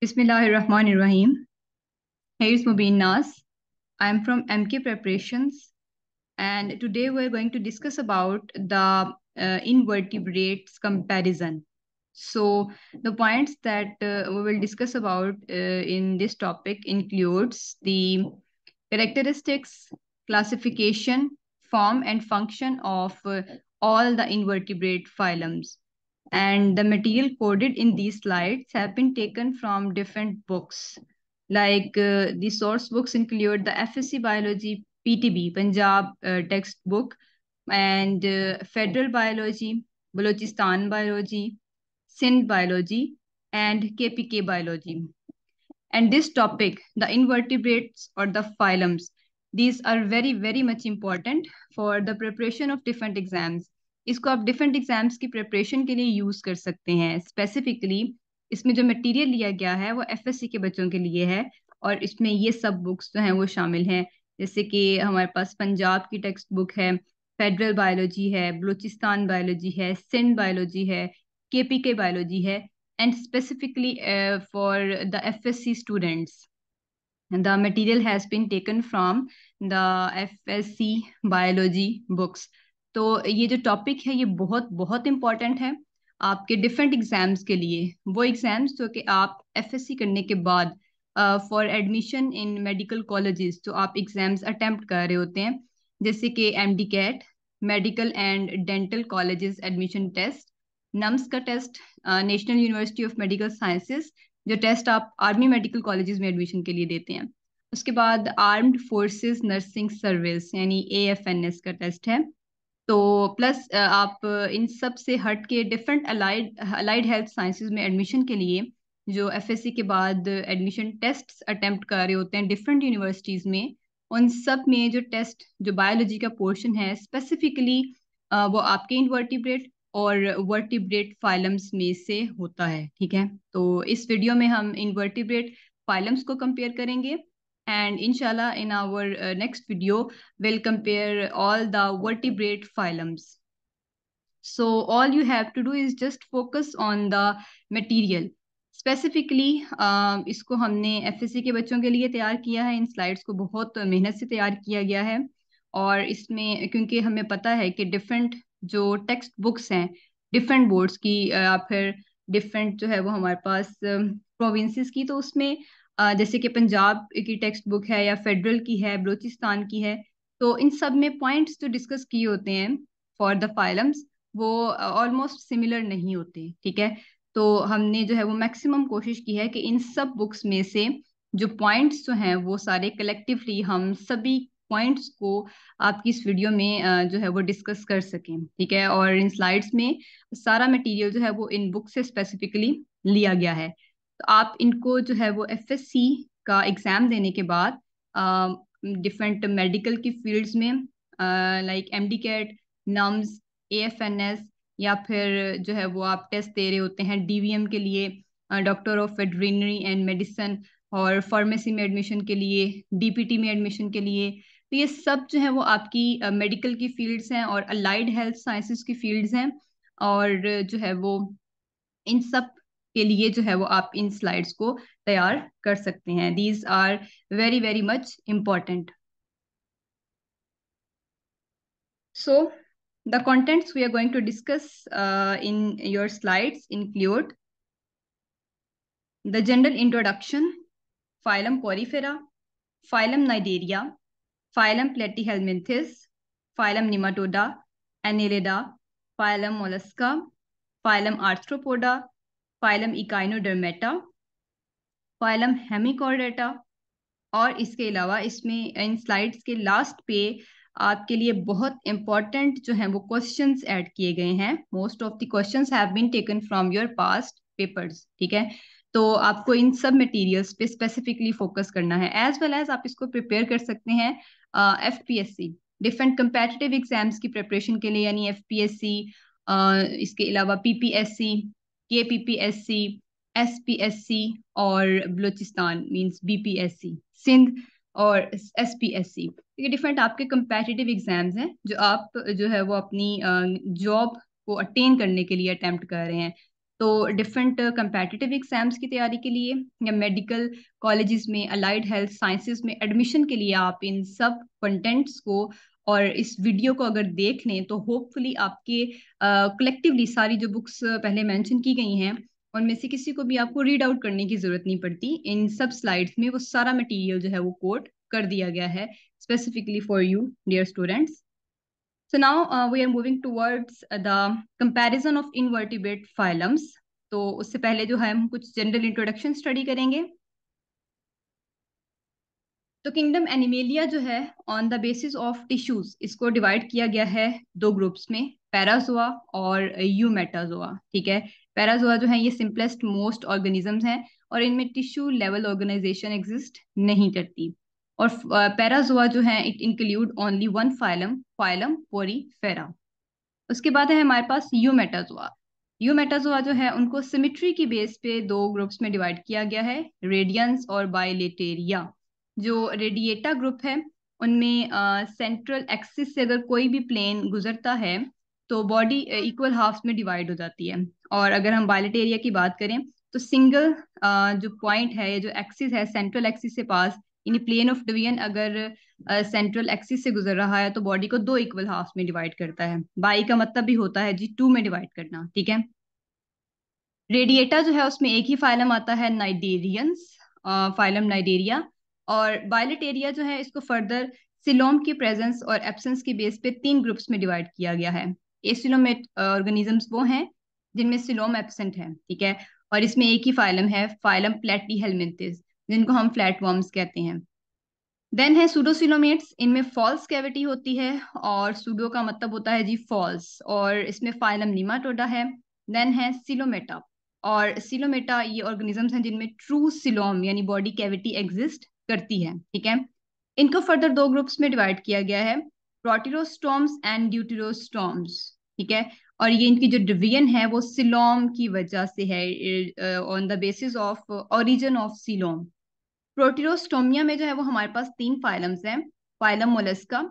Bismillahirrahmanirrahim. it's Mubin Nas. I am from MK Preparations and today we're going to discuss about the uh, invertebrates comparison. So the points that uh, we will discuss about uh, in this topic includes the characteristics, classification, form and function of uh, all the invertebrate phylums and the material coded in these slides have been taken from different books. Like uh, the source books include the FSC Biology PTB, Punjab uh, textbook, and uh, Federal Biology, Balochistan Biology, Sindh Biology, and KPK Biology. And this topic, the invertebrates or the phylums, these are very, very much important for the preparation of different exams इसको आप different exams की preparation के लिए use कर सकते हैं specifically इसमें जो मटेरियल लिया गया है वो एफ के बच्चों के लिए है और इसमें ये सब बुक्स जो हैं वो शामिल हैं जैसे कि हमारे पास पंजाब की टेक्स्ट बुक है फेडरल बायोलॉजी है बलूचिस्तान बायोलॉजी है सिंध बायोलॉजी है के पी के बायोलॉजी है and specifically for the F S C students the material has from the F S C biology books तो ये जो टॉपिक है ये बहुत बहुत इम्पॉर्टेंट है आपके डिफरेंट एग्जाम्स के लिए वो एग्जाम्स जो कि आप एफएससी करने के बाद for admission in medical colleges तो आप एग्जाम्स अटेम्प्ट कर रहे होते हैं जैसे कि M D CAT medical and dental colleges admission test NUMS का test national university of medical sciences जो टेस्ट आप आर्मी मेडिकल कॉलेजेस में एडमिशन के लिए देते हैं उसके बाद आर्म्ड फोर्सेस नर्सिंग सर्विस यानी ए एफ एन एस का टेस्ट है तो प्लस आप इन सब से हट के different allied allied health sciences में एडमिशन के लिए जो एफ के बाद एडमिशन टेस्ट अटेम्प्ट कर रहे होते हैं डिफरेंट यूनिवर्सिटीज़ में उन सब में जो टेस्ट जो बायोलॉजी का पोर्शन है स्पेसिफिकली वो आपके इनवर्टिब्रेट और वर्टिब्रेट फाइलम्स में से होता है ठीक है तो इस वीडियो में हम इनवर्टिब्रेट फाइलम्स को कंपेयर करेंगे and inshallah in our uh, next video we'll compare all the vertebrate phylums so all you have to do is just focus on the material specifically uh, um, इसको हमने F के बच्चों के लिए तैयार किया है इन स्लाइड्स को बहुत मेहनत से तैयार किया गया है और इसमें क्योंकि हमें पता है कि डिफरेंट जो टेक्स्ट बुक्स हैं डिफरेंट बोर्ड्स की uh, या फिर डिफरेंट जो है वो हमारे पास प्रोविंसेस um, की तो उसमें जैसे कि पंजाब की टेक्स्ट बुक है या फेडरल की है बलोचिस्तान की है तो इन सब में पॉइंट्स जो डिस्कस किए होते हैं फॉर द फाइलम्स वो ऑलमोस्ट सिमिलर नहीं होते ठीक है तो हमने जो है वो मैक्सिमम कोशिश की है कि इन सब बुक्स में से जो पॉइंट्स जो हैं वो सारे कलेक्टिवली हम सभी पॉइंट्स को आपकी इस वीडियो में जो है वो डिस्कस कर सकें ठीक है और इन स्लाइड्स में सारा मटेरियल जो है वो इन बुक से स्पेसिफिकली लिया गया है तो आप इनको जो है वो एफ का एग्ज़ाम देने के बाद डिफरेंट um, मेडिकल की फील्ड्स में like M D CAT NUMS A F N S या फिर जो है वो आप टेस्ट दे रहे होते हैं डी वी एम के लिए doctor of veterinary and medicine और फार्मेसी में एडमिशन के लिए डी पी टी में एडमिशन के लिए तो ये सब जो है वो आपकी मेडिकल uh, की फील्ड्स हैं और अलाइड हेल्थ साइंसिस की फील्ड्स हैं और जो है वो इन सब के लिए जो है वो आप इन स्लाइड्स को तैयार कर सकते हैं these are very very much important so the contents we are going to discuss in your slides include the general introduction phylum Porifera phylum Cnidaria phylum Platyhelminthes phylum Nematoda Annelida phylum Mollusca phylum Arthropoda phylum Echinodermata phylum Hemichordata और इसके अलावा इसमें इन slides के last पे आपके लिए बहुत important जो है वो क्वेश्चंस ऐड किए गए हैं most of the questions have been taken from your past papers ठीक है तो आपको इन सब मटेरियल्स पे स्पेसिफिकली फोकस करना है एज वेल एज आप इसको प्रिपेयर कर सकते हैं F P S C different competitive exams की प्रिपरेशन के लिए यानी एफ पी एस सी इसके अलावा P P S C K P P S C S P S C और Balochistan means B P S C Sindh और एस पी एस सी ये different आपके कंपेटिटिव एग्जाम्स हैं जो आप जो है वो अपनी जॉब को अटेन करने के लिए अटैम्प्ट कर रहे हैं तो डिफरेंट कंपेटिटिव एग्जाम्स की तैयारी के लिए या मेडिकल कॉलेजेस में अलाइड हेल्थ साइंसिस में एडमिशन के लिए आप इन सब कंटेंट्स को और इस वीडियो को अगर देख लें तो होपफुली आपके कलेक्टिवली uh, सारी जो बुक्स पहले मेंशन की गई हैं उनमें से किसी को भी आपको रीड आउट करने की जरूरत नहीं पड़ती इन सब स्लाइड्स में वो सारा मटेरियल जो है वो कोट कर दिया गया है specifically for you dear students so now we are moving towards the comparison of invertebrate phylums तो उससे पहले जो है हम कुछ जनरल इंट्रोडक्शन स्टडी करेंगे तो किंगडम एनिमेलिया जो है on the basis of tissues इसको डिवाइड किया गया है दो ग्रुप्स में पैराजोआ और यूमेटाजोआ ठीक है पैराजोआ जो है ये सिंपलेस्ट मोस्ट ऑर्गेनिजम्स हैं और इनमें टिश्यू लेवल ऑर्गेनाइजेशन एग्जिस्ट नहीं करती और पैराजोआ जो है it include only one phylum phylum Porifera उसके बाद है हमारे पास यूमेटाजोआ यूमेटाजोआ जो है उनको सिमिट्री की बेस पे दो ग्रुप्स में डिवाइड किया गया है रेडियंस और बायलेटेरिया जो रेडिएटा ग्रुप है उनमें सेंट्रल एक्सिस से अगर कोई भी प्लेन गुजरता है तो बॉडी इक्वल हाफ में डिवाइड हो जाती है और अगर हम बायलेट एरिया की बात करें तो सिंगल जो पॉइंट है या जो एक्सिस है सेंट्रल एक्सिस से पास यानी प्लेन ऑफ डिवीजन अगर सेंट्रल एक्सिस से गुजर रहा है तो बॉडी को दो इक्वल हाफ में डिवाइड करता है बाई का मतलब भी होता है जी टू में डिवाइड करना ठीक है रेडिएटा जो है उसमें एक ही फाइलम आता है नाइडेरियंस फाइलम नाइडेरिया और वायलेट एरिया जो है इसको फर्दर सिलोम की प्रेजेंस और एब्सेंस के बेस पे तीन ग्रुप्स में डिवाइड किया गया है एसिलोमेट ऑर्गेनिजम्स वो हैं जिनमें सिलोम एबसेंट है ठीक है और इसमें एक ही फाइलम है फाइलम प्लेटी हेलमेंटिस जिनको हम फ्लैट वर्म्स कहते हैं देन है सूडोसिलोमेट्स इनमें फॉल्स कैविटी होती है और सूडो का मतलब होता है जी फॉल्स और इसमें फाइलम निमाटोडा है देन है सिलोमेटा और सिलोमेटा ये ऑर्गेनिजम्स हैं जिनमें ट्रू सिलोम यानी बॉडी कैविटी एग्जिस्ट करती है ठीक है इनको फर्दर दो ग्रुप्स में डिवाइड किया गया है प्रोटीरोस्टोम्स एंड ड्यूटीरोस्टोम्स ठीक है और ये इनकी जो डिवीजन है वो सिलोम की वजह से है on the basis of origin of coelom Protostomia में जो है वो हमारे पास तीन फाइलम्स हैं phylum Mollusca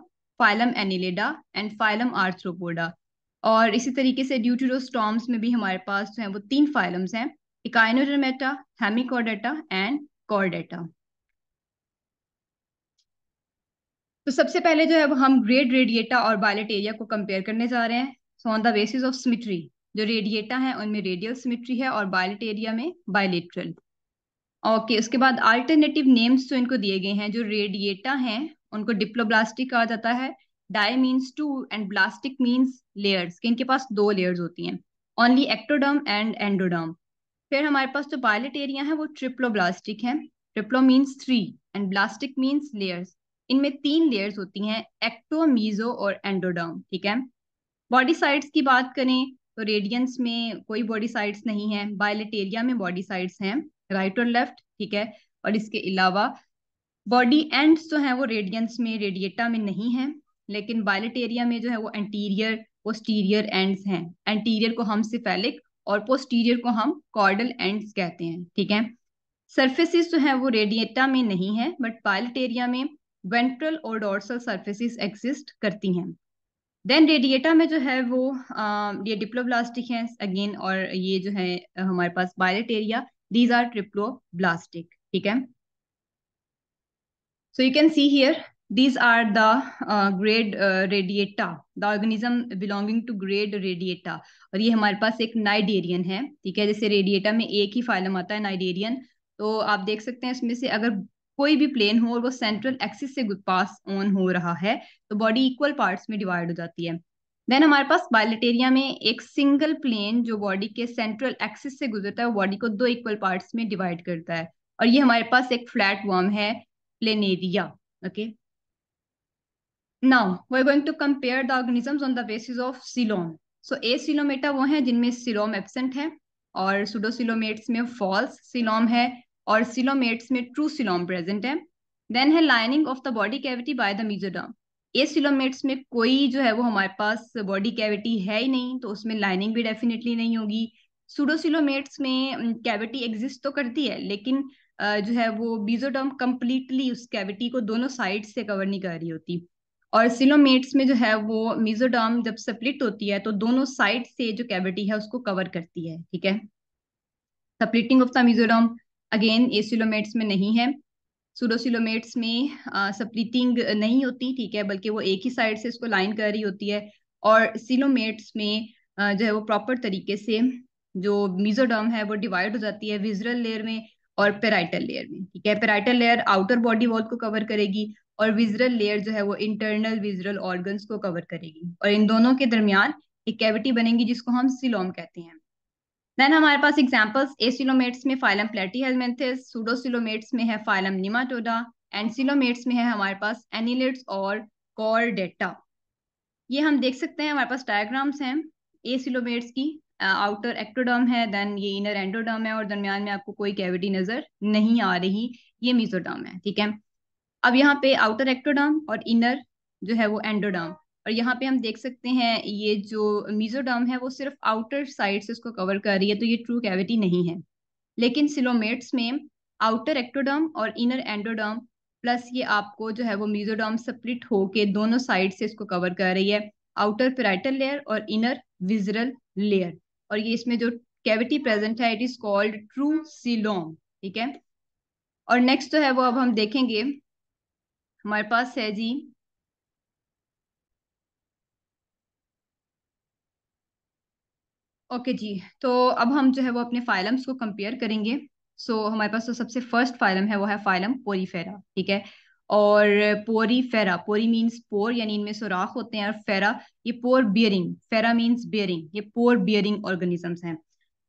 phylum Annelida and phylum Arthropoda और इसी तरीके से ड्यूटीरोस्टॉम्स में भी हमारे पास जो है वो तीन फाइलम्स हैं इकाइनोडर्मेटा हेमिकॉर्डेटा एंड कॉर्डेटा तो सबसे पहले जो है वो हम ग्रेड रेडिएटा और बायलेट एरिया को कंपेयर करने जा रहे हैं so on the basis of symmetry जो रेडिएटा है उनमें रेडियल सिमिट्री है और बायलेट एरिया में बायलेट्रल ओके okay, उसके बाद अल्टरनेटिव नेम्स जो इनको दिए गए हैं जो रेडिएटा हैं उनको डिप्लोब्लास्टिक कहा जाता है di means two and blastic means layers इनके पास दो लेयर्स होती हैं ओनली एक्टोडर्म एंड एंडोडर्म फिर हमारे पास जो बायलेट एरिया है वो ट्रिप्लोब्लास्टिक है triplo means three and blastic means layers इनमें तीन लेयर्स होती हैं एक्टो मीजो और एंडोडर्म ठीक है बॉडी साइड्स की बात करें तो रेडियंस में कोई बॉडी साइड्स नहीं है बायोलिटेरिया में बॉडी साइड्स हैं राइट और लेफ्ट ठीक है और इसके अलावा बॉडी एंड्स जो हैं वो रेडियंस में रेडिएटा में नहीं है लेकिन बायोलिटेरिया में जो है वो एंटीरियर पोस्टीरियर एंड्स हैं एंटीरियर को हम सिफेलिक और पोस्टीरियर को हम कॉर्डल एंड्स कहते हैं ठीक है सर्फेसिस जो है वो रेडिएटा में नहीं है बट पायलटेरिया में वेंट्रल और डोर्सल सर्फेसिस एग्जिस्ट करती हैं देन रेडिएटा में जो है वो आ, ये डिप्लोब्लास्टिक है अगेन और ये जो है हमारे पास Bilateria these are triploblastic ठीक है so you can see here these are the grade Radiata the organism belonging to grade Radiata और ये हमारे पास एक नाइडेरियन है ठीक है जैसे रेडिएटा में एक ही फाइलम आता है नाइडेरियन तो आप देख सकते हैं इसमें से अगर कोई भी प्लेन हो और वो सेंट्रल एक्सिस से पास ऑन हो रहा है तो बॉडी इक्वल पार्ट्स में डिवाइड हो जाती है देन हमारे पास बायलेटेरिया में एक सिंगल प्लेन जो बॉडी के सेंट्रल एक्सिस से गुजरता है वो बॉडी को दो इक्वल पार्ट्स में डिवाइड करता है और ये हमारे पास एक फ्लैट वॉर्म है Planaria okay now we are going to compare the organisms on the basis of coelom so Acoelomata वो है जिनमें सिलोम एबसेंट है और सुडोसिलोमेट्स में फॉल्स सिलोम है और सिलोमेट्स में ट्रू सिलोम प्रेजेंट है देन है lining of the body cavity by the mesoderm acoelomates में कोई जो है वो हमारे पास बॉडी कैविटी है ही नहीं तो उसमें लाइनिंग भी डेफिनेटली नहीं होगी सुडोसिलोमेट्स में कैविटी एग्जिस्ट तो करती है लेकिन जो है वो बीजोडर्म कम्प्लीटली उस कैविटी को दोनों साइड से कवर नहीं कर रही होती और सिलोमेट्स में जो है वो मीजोडर्म जब सप्लिट होती है तो दोनों साइड से जो कैविटी है उसको कवर करती है ठीक है splitting of the mesoderm again acoelomates में नहीं है सुरोसिलोमेट्स में सप्लीटिंग uh, नहीं होती ठीक है बल्कि वो एक ही साइड से इसको लाइन कर रही होती है और सिलोमेट्स में आ, uh, जो है वो प्रॉपर तरीके से जो मीजोडर्म है वो डिवाइड हो जाती है विजरल लेयर में और पेराइटल लेयर में ठीक है parietal layer outer body wall को कवर करेगी और विजरल लेयर जो है वो इंटरनल विजरल ऑर्गन्स को कवर करेगी और इन दोनों के दरमियान एक कैविटी बनेगी जिसको हम सिलोम कहते हैं देन हमारे पास एग्जाम्पल्स ए सिलोमेट्स में फाइलम प्लेटी हेलमेंथिस सूडोसिलोमेट्स में है फाइलम निमाटोडा एंड सिलोमेट्स में है हमारे पास एनिलेट्स और कॉर्डेटा ये हम देख सकते हैं हमारे पास डायग्राम्स हैं ए सिलोमेट्स की आउटर एक्टोडर्म है देन ये इनर एंडोडर्म है और दरमियान में आपको कोई कैविटी नजर नहीं आ रही ये मीजोडर्म है ठीक है अब यहाँ पे आउटर एक्टोडर्म और इनर जो है वो एंडोडर्म और यहाँ पे हम देख सकते हैं ये जो मीजोडर्म है वो सिर्फ आउटर साइड से उसको कवर कर रही है तो ये ट्रू कैविटी नहीं है लेकिन सिलोमेट्स में आउटर एक्टोडर्म और इनर एंडोडर्म प्लस ये आपको जो है वो मीजोडर्म स्प्लिट होके दोनों साइड से इसको कवर कर रही है आउटर पेराइटल लेयर और इनर विजरल लेयर और ये इसमें जो कैविटी प्रेजेंट है it is called true coelom ठीक है और नेक्स्ट जो है वो अब हम देखेंगे हमारे पास है जी ओके okay जी तो अब हम जो है वो अपने फाइलम्स को कंपेयर करेंगे सो so, हमारे पास तो सबसे फर्स्ट फाइलम है वो है फाइलम पोरीफेरा ठीक है और पोरीफेरा पोरी मींस पोर यानी इनमें सुराख होते हैं और फेरा ये pore bearing fera means bearing ये पोर बियरिंग ऑर्गेनिजम्स हैं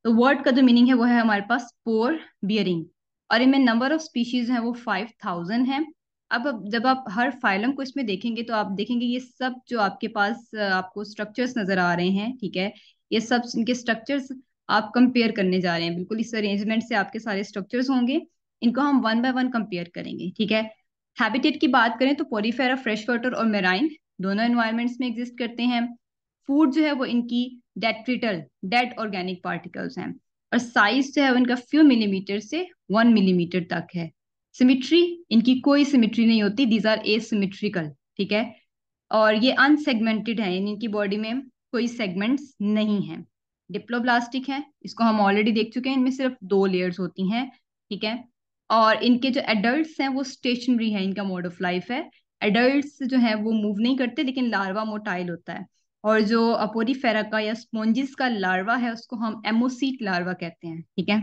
तो वर्ड का जो मीनिंग है वो है हमारे पास पोर बियरिंग और इनमें नंबर ऑफ स्पीशीज हैं वो फाइव थाउजेंड है अब जब आप हर फाइलम को इसमें देखेंगे तो आप देखेंगे ये सब जो आपके पास आपको स्ट्रक्चर्स नजर आ रहे हैं ठीक है ये सब इनके स्ट्रक्चर्स आप कंपेयर करने जा रहे हैं बिल्कुल इस अरेंजमेंट से आपके सारे स्ट्रक्चर्स होंगे इनको हम वन बाय वन कंपेयर करेंगे ठीक है हैबिटेट की बात करें तो पोरीफेरा फ्रेश वाटर और मेराइन दोनों एनवायरमेंट्स में एग्जिस्ट करते हैं फूड जो है वो इनकी डेट्रिटल डेट ऑर्गेनिक पार्टिकल्स हैं और साइज जो है इनका फ्यू मिलीमीटर से वन मिलीमीटर तक है सिमिट्री इनकी कोई सिमिट्री नहीं होती दीज आर ए ठीक है और ये अनसेगमेंटेड है इनकी बॉडी में कोई सेगमेंट्स नहीं है डिप्लोब्लास्टिक है इसको हम ऑलरेडी देख चुके हैं इनमें सिर्फ दो लेयर्स होती हैं ठीक है और इनके जो एडल्ट्स हैं वो स्टेशनरी है इनका मोड ऑफ लाइफ है एडल्ट्स जो है वो मूव नहीं करते लेकिन लार्वा मोटाइल होता है और जो अपोरी फेराका या स्पोंजिस का लार्वा है उसको हम एमोसीट लार्वा कहते हैं ठीक है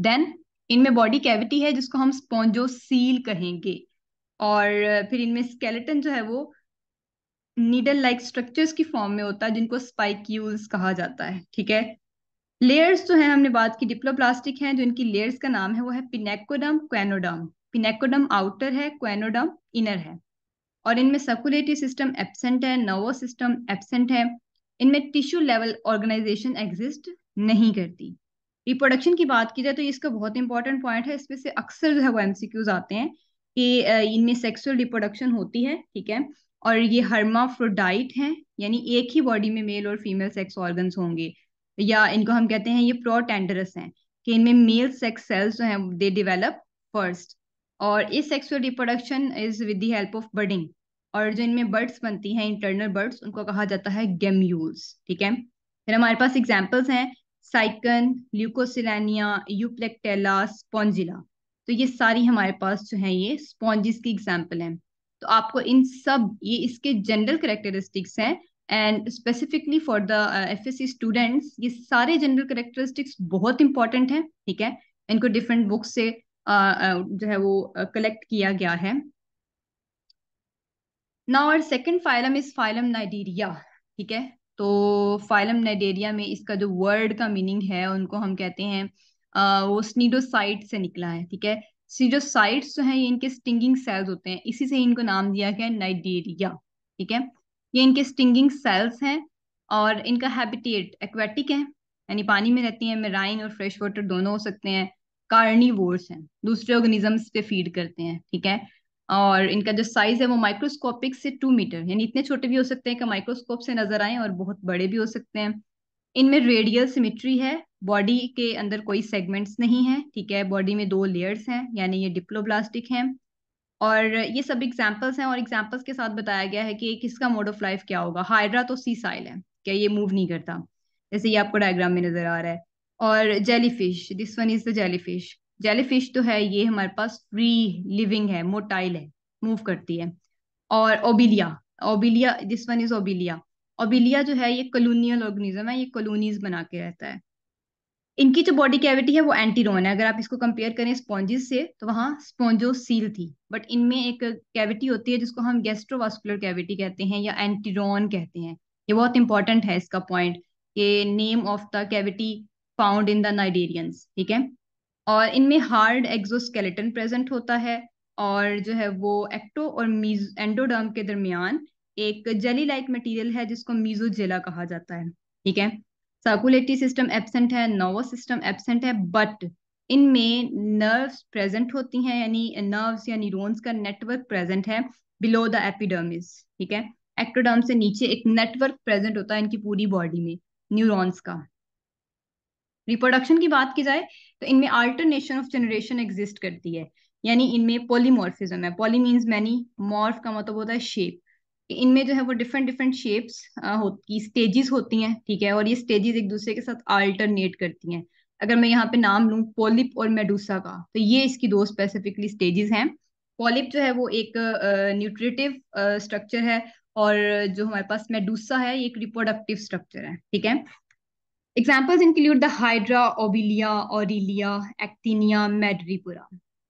देन इनमें बॉडी कैविटी है जिसको हम स्पॉन्जोसील कहेंगे और फिर इनमें स्केलेटन जो है वो नीडल लाइक स्ट्रक्चर्स की फॉर्म में होता है जिनको स्पाइक्यूल्स कहा जाता है ठीक है लेयर्स जो है हमने बात की डिप्लोप्लास्टिक हैं जो इनकी लेयर्स का नाम है वो है पिनेकोडम क्वेनोडम पिनेकोडम आउटर है क्वेनोडम इनर है और इनमें सर्कुलेटरी सिस्टम एबसेंट है नर्वो सिस्टम एबसेंट है इनमें टिश्यू लेवल ऑर्गेनाइजेशन एग्जिस्ट नहीं करती रिप्रोडक्शन की बात की जाए तो इसका बहुत इंपॉर्टेंट पॉइंट है इसमें से अक्सर जो है वो एमसीक्यूज आते हैं कि इनमें सेक्सुअल रिप्रोडक्शन होती है ठीक है और ये हर्माफ्रोडाइट हैं यानी एक ही बॉडी में मेल और फीमेल सेक्स ऑर्गन्स होंगे या इनको हम कहते हैं ये प्रोटेंडरस हैं कि इनमें मेल सेक्स सेल्स जो हैं दे डिवेलप फर्स्ट और इस sexual reproduction is with the help of budding और जो इनमें बर्ड्स बनती हैं इंटरनल बर्ड्स उनको कहा जाता है गेम्यूल्स ठीक है फिर हमारे पास एग्जाम्पल्स हैं साइकन ल्यूकोसिलानिया यूप्लेक्टेला स्पॉन्जिला तो ये सारी हमारे पास जो है ये स्पॉन्जिस की एग्जाम्पल हैं तो आपको इन सब ये इसके जनरल करेक्टरिस्टिक्स हैं and specifically for the F S C students ये सारे जनरल करेक्टरिस्टिक्स बहुत इंपॉर्टेंट हैं ठीक है इनको डिफरेंट बुक्स से uh, uh, जो है वो कलेक्ट uh, किया गया है now our second phylum is phylum Cnidaria ठीक है तो फाइलम नाइडेरिया में इसका जो वर्ड का मीनिंग है उनको हम कहते हैं uh, वो स्नीडोसाइट से निकला है ठीक है जो साइड्स जो हैं ये इनके स्टिंगिंग सेल्स होते हैं इसी से इनको नाम दिया गया नाइडेरिया ठीक है ये इनके स्टिंगिंग सेल्स हैं और इनका हैबिटेट एक्वेटिक है यानी पानी में रहती हैं मेराइन और फ्रेश वाटर दोनों हो सकते हैं कार्नी हैं दूसरे ऑर्गेनिजम्स पे फीड करते हैं ठीक है और इनका जो साइज है वो माइक्रोस्कोपिक से टू मीटर यानी इतने छोटे भी हो सकते हैं कि माइक्रोस्कोप से नजर आए और बहुत बड़े भी हो सकते हैं इनमें रेडियल सिमिट्री है बॉडी के अंदर कोई सेगमेंट्स नहीं है ठीक है बॉडी में दो लेयर्स हैं यानी ये डिप्लोब्लास्टिक हैं और ये सब एग्जाम्पल्स हैं और एग्जाम्पल्स के साथ बताया गया है कि किसका मोड ऑफ लाइफ क्या होगा हाइड्रा तो सी साइल है क्या ये मूव नहीं करता जैसे ये आपको डायग्राम में नजर आ रहा है और jellyfish this one is the jellyfish jellyfish तो है ये हमारे पास फ्री लिविंग है मोटाइल है मूव करती है और Obelia Obelia this one is Obelia Obelia जो है ये कलोनियल ऑर्गेनिज्म है ये कलोनीज बना के रहता है इनकी जो बॉडी कैविटी है वो एंटीरोन है अगर आप इसको कंपेयर करें स्पॉन्जिस से तो वहाँ सील थी बट इनमें एक कैविटी होती है जिसको हम गैस्ट्रोवास्कुलर कैविटी कहते हैं या एंटीरोन कहते हैं ये बहुत इंपॉर्टेंट है इसका पॉइंट ये name of the cavity found in the cnidarians ठीक है और इनमें हार्ड एक्जोस्केलेटन प्रेजेंट होता है और जो है वो एक्टो और मीज एंडोडर्म के दरमियान एक जेली लाइक मटेरियल है जिसको मीजोजेला कहा जाता है ठीक है सर्कुलेटरी सिस्टम एबसेंट है नर्वस सिस्टम एबसेंट है बट इनमें नर्व्स प्रेजेंट होती हैं यानी नर्व्स या न्यूरॉन्स का नेटवर्क प्रेजेंट है बिलो द एपिडर्मिस ठीक है एक्टोडर्म से नीचे एक नेटवर्क प्रेजेंट होता है इनकी पूरी बॉडी में न्यूरोन्स का रिप्रोडक्शन की बात की जाए तो इनमें अल्टरनेशन ऑफ जनरेशन एग्जिस्ट करती है यानी इनमें पोलीमोर्फिज्म है पोली मीन्स मैनी मॉर्फ का मतलब होता है शेप इनमें जो है वो डिफरेंट डिफरेंट शेप्स होती स्टेजेस होती हैं ठीक है और ये स्टेजेस एक दूसरे के साथ अल्टरनेट करती हैं अगर मैं यहाँ पे नाम लूँ पॉलिप और मेडूसा का तो ये इसकी दो स्पेसिफिकली स्टेजेस हैं पॉलिप जो है वो एक न्यूट्रिटिव uh, स्ट्रक्चर uh, है और जो हमारे पास मेडूसा है ये एक रिप्रोडक्टिव स्ट्रक्चर है ठीक है examples include the Hydra Obelia और एक्टिनिया मेडरीपुरा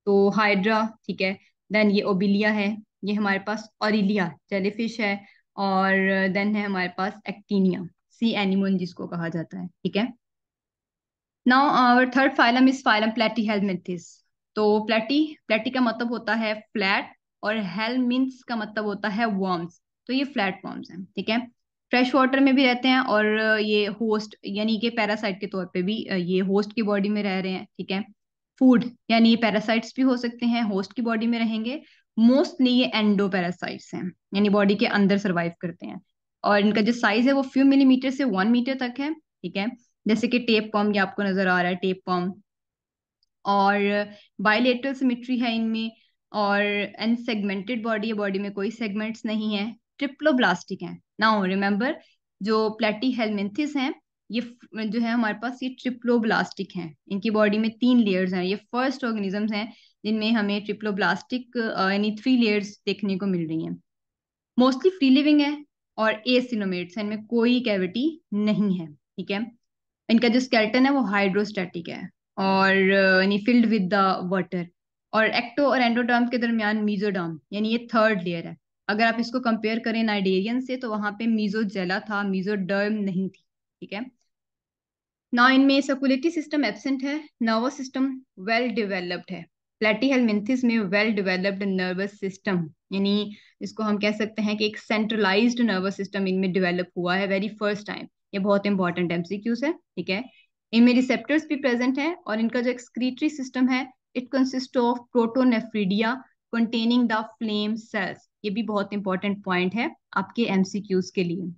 तो हाइड्रा ठीक है देन ये ओबिलिया है ये हमारे पास ऑरिलिया जेलीफिश है और देन है हमारे पास एक्टीनिया सी एनिमोन जिसको कहा जाता है ठीक है now our third phylum is phylum Platyhelminthes तो प्लेटी प्लेटी का मतलब होता है फ्लैट और हेलमिंस का मतलब होता है वर्म्स तो ये फ्लैट वर्म्स हैं ठीक है फ्रेश वाटर में भी रहते हैं और ये होस्ट यानी कि पैरासाइट के तौर पे भी ये होस्ट की बॉडी में रह रहे हैं ठीक है फूड यानी ये पैरासाइट्स भी हो सकते हैं होस्ट की बॉडी में रहेंगे मोस्टली ये एंडो पैरासाइट्स हैं यानी बॉडी के अंदर सर्वाइव करते हैं और इनका जो साइज है वो फ्यू मिलीमीटर से वन मीटर तक है ठीक है जैसे कि टेप पॉम ये आपको नजर आ रहा है टेप पॉम और बायोलेटरल सिमेट्री है इनमें और अनसेगमेंटेड बॉडी है बॉडी में कोई सेगमेंट्स नहीं है ट्रिप्लोब्लास्टिक है नाउ रिमेम्बर जो प्लेटी हेलमेंथिस हैं ये जो है हमारे पास ये ट्रिप्लोब्लास्टिक हैं इनकी बॉडी में तीन लेयर्स हैं ये फर्स्ट ऑर्गेनिजम्स हैं जिनमें हमें ट्रिप्लोब्लास्टिक यानी थ्री लेयर्स देखने को मिल रही हैं मोस्टली फ्री लिविंग है और सिनोमेट्स है इनमें कोई कैविटी नहीं है ठीक है इनका जो स्केल्टन है वो हाइड्रोस्टैटिक है और यानी फिल्ड विद द वाटर और एक्टो और एंडोडर्म के दरमियान मीजोडर्म यानी ये थर्ड लेयर है अगर आप इसको कंपेयर करें नाइडेरियन से तो वहां पे मीजोजेला था मीजोडर्म नहीं थी ठीक है ना इनमें सर्कुलेटरी सिस्टम एबसेंट है नर्वस सिस्टम वेल डिवेलप्ड है प्लेटीहेलमिंथिस में वेल डेवलप्ड नर्वस सिस्टम यानी इसको हम कह सकते हैं कि एक सेंट्रलाइज्ड नर्वस सिस्टम इनमें डेवलप हुआ है वेरी फर्स्ट टाइम ये बहुत इंपॉर्टेंट एमसीक्यूज है ठीक है इनमें रिसेप्टर्स भी प्रेजेंट है और इनका जो एक्सक्रीटरी सिस्टम है it consist of protonephridia containing the flame cells ये भी बहुत इंपॉर्टेंट पॉइंट है आपके एमसीक्यूज के लिए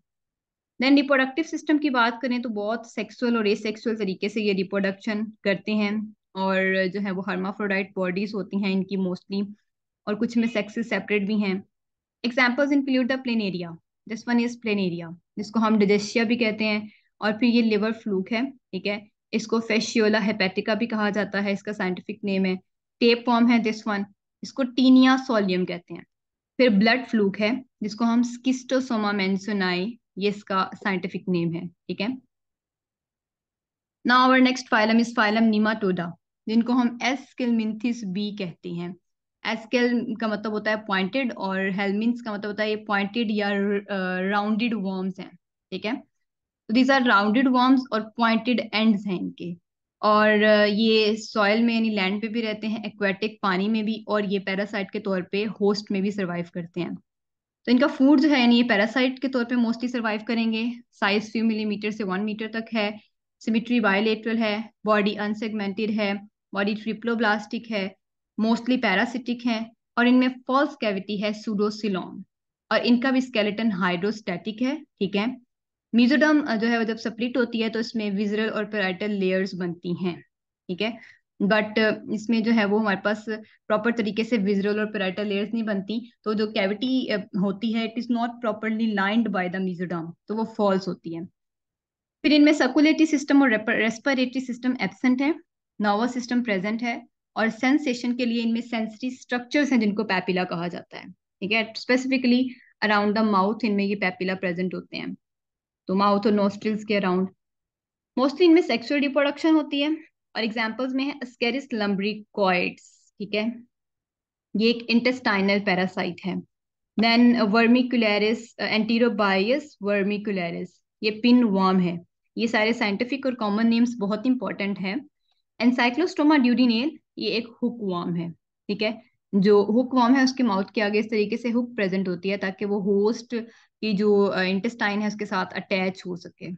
देन रिप्रोडक्टिव सिस्टम की बात करें तो बहुत सेक्सुअल और एसेक्सुअल तरीके से ये रिप्रोडक्शन करते हैं और जो है वो हर्माफ्रोडाइट बॉडीज होती हैं इनकी मोस्टली और कुछ में सेक्सेस सेपरेट भी हैं examples include the Planaria this one is Planaria जिसको हम डिजेशिया भी कहते हैं और फिर ये लिवर फ्लूक है ठीक है इसको फेशियोला हेपेटिका भी कहा जाता है इसका साइंटिफिक नेम है टेप फॉर्म है दिस वन इसको टीनिया सोलियम कहते हैं फिर ब्लड फ्लूक है जिसको हम स्किस्टोसोमा मेंसोनाई ये इसका साइंटिफिक नेम है ठीक है now our next phylum is phylum Nematoda जिनको हम एस स्केलमिंथिस बी कहते हैं एसकेल का मतलब होता है पॉइंटेड और हेलमिंस का मतलब होता है ये पॉइंटेड या राउंडेड वॉर्म्स हैं ठीक है तो दीज आर राउंडेड वॉर्म्स और पॉइंटेड एंड्स हैं इनके और ये सॉयल में यानी लैंड पे भी रहते हैं एक्वेटिक पानी में भी और ये पैरासाइट के तौर पे होस्ट में भी सर्वाइव करते हैं तो इनका फूड जो है यानी ये पैरासाइट के तौर पे मोस्टली सर्वाइव करेंगे साइज फ्यू मिलीमीटर से वन मीटर तक है सिमिट्री बायोलेट्रल है बॉडी अनसेगमेंटेड है बॉडी ट्रिप्लोब्लास्टिक है मोस्टली पैरासिटिक है और इनमें फॉल्स कैविटी है सूडोसिलोन और इनका भी स्केलेटन हाइड्रोस्टैटिक है ठीक है म्यूजोडम जो है वो जब सप्लिट होती है तो इसमें विजरल और पेराइटल लेयर्स बनती हैं ठीक है बट इसमें जो है वो हमारे पास प्रॉपर तरीके से विजरल और पेराइटल लेयर्स नहीं बनती तो जो कैविटी होती है it is not properly lined by the mesoderm तो वो फॉल्स होती है फिर इनमें सर्कुलेटरी सिस्टम और रेस्पिरेटरी सिस्टम एबसेंट है नर्वस सिस्टम प्रेजेंट है और सेंसेशन के लिए इनमें सेंसरी स्ट्रक्चर्स हैं जिनको पैपिला कहा जाता है ठीक है स्पेसिफिकली अराउंड द माउथ इनमें ये पैपिला प्रेजेंट होते हैं तो माउथ और नोस्ट्रिल्स के अराउंड मोस्टली इनमें सेक्सुअल रिप्रोडक्शन होती है और एग्जाम्पल्स में है स्केरिस लम्ब्रिकॉइड्स ठीक है ये एक इंटेस्टाइनल पैरासाइट है देन वर्मिकुलरिस एंटीरोबायस वर्मिकुलरिस ये पिन वॉर्म है ये सारे साइंटिफिक और कॉमन नेम्स बहुत इंपॉर्टेंट हैं एनसाइक्लोस्टोमा ड्यूडीनेल ये एक हुकवाम है ठीक है जो हुकवाम है उसके माउथ के आगे इस तरीके से हुक प्रेजेंट होती है ताकि वो होस्ट की जो इंटेस्टाइन है उसके साथ अटैच हो सके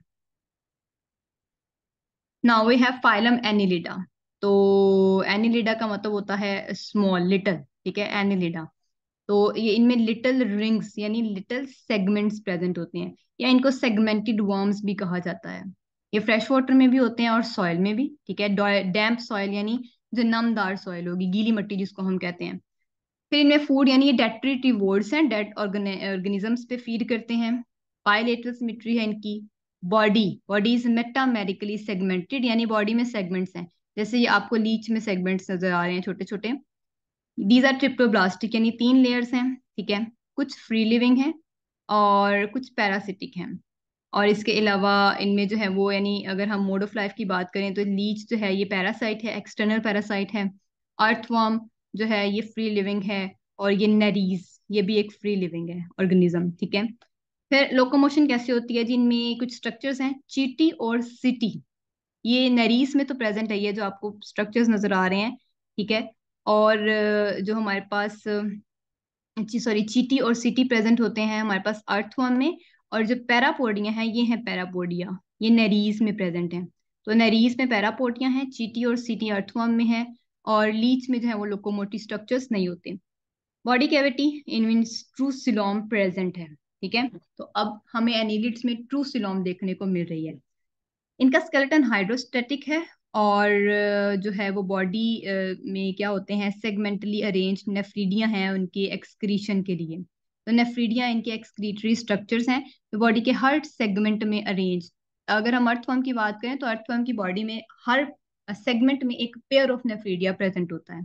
now we have phylum Annelida तो एनिलिडा का मतलब होता है स्मॉल लिटल ठीक है एनिलिडा तो ये इनमें लिटल रिंग्स यानी लिटल सेगमेंट्स प्रेजेंट होते हैं या इनको सेगमेंटेड वर्म्स भी कहा जाता है ये फ्रेश वाटर में भी होते हैं और सॉयल में भी ठीक है डैम्प सॉयल यानी जो नमदार सॉयल होगी गीली मट्टी जिसको हम कहते हैं फिर इनमें फूड यानी ये डेट्रिटी वर्ड्स हैं डेट ऑर्गेनिजम्स पे फीड करते हैं बायोलेटरल सिमिट्री है इनकी body body is metamerically segmented यानी बॉडी में सेगमेंट्स हैं जैसे ये आपको लीच में सेगमेंट्स नजर आ रहे हैं छोटे छोटे दीज आर ट्रिप्टोब्लास्टिक यानी तीन लेयर्स हैं ठीक है कुछ फ्री लिविंग है और कुछ पैरासिटिक हैं और इसके अलावा इनमें जो है वो यानी अगर हम मोड ऑफ लाइफ की बात करें तो लीच जो है ये पैरासाइट है एक्सटर्नल पैरासाइट है अर्थवॉर्म जो है ये फ्री लिविंग है और ये नरीज ये भी एक फ्री लिविंग है ऑर्गेनिज्म ठीक है फिर लोकोमोशन कैसे होती है जिनमें कुछ स्ट्रक्चर्स हैं चीटी और सिटी ये नरीस में तो प्रेजेंट है ये जो आपको स्ट्रक्चर्स नजर आ रहे हैं ठीक है और जो हमारे पास सॉरी चीटी और सिटी प्रेजेंट होते हैं हमारे पास अर्थवॉर्म में और जो पैरापोडिया है ये है पैरापोडिया ये नरीज में प्रेजेंट है तो नरीज में पैरापोडिया हैं चीटी और सीटी अर्थवर्म में है और लीच में जो है वो लोकोमोटिव स्ट्रक्चर्स नहीं होते body cavity in true coelom present है ठीक है तो अब हमें एनिलिट्स में ट्रूसिलोम देखने को मिल रही है इनका स्केलेटन हाइड्रोस्टेटिक है और जो है वो बॉडी में क्या होते हैं सेगमेंटली अरेंज नेफ्रीडिया हैं उनके एक्सक्रीशन के लिए तो नेफ्रीडिया इनके एक्सक्रीटरी स्ट्रक्चर्स हैं जो तो बॉडी के हर सेगमेंट में अरेंज अगर हम अर्थफॉर्म की बात करें तो अर्थफॉर्म की बॉडी में हर सेगमेंट में एक पेयर ऑफ नेफ्रीडिया प्रेजेंट होता है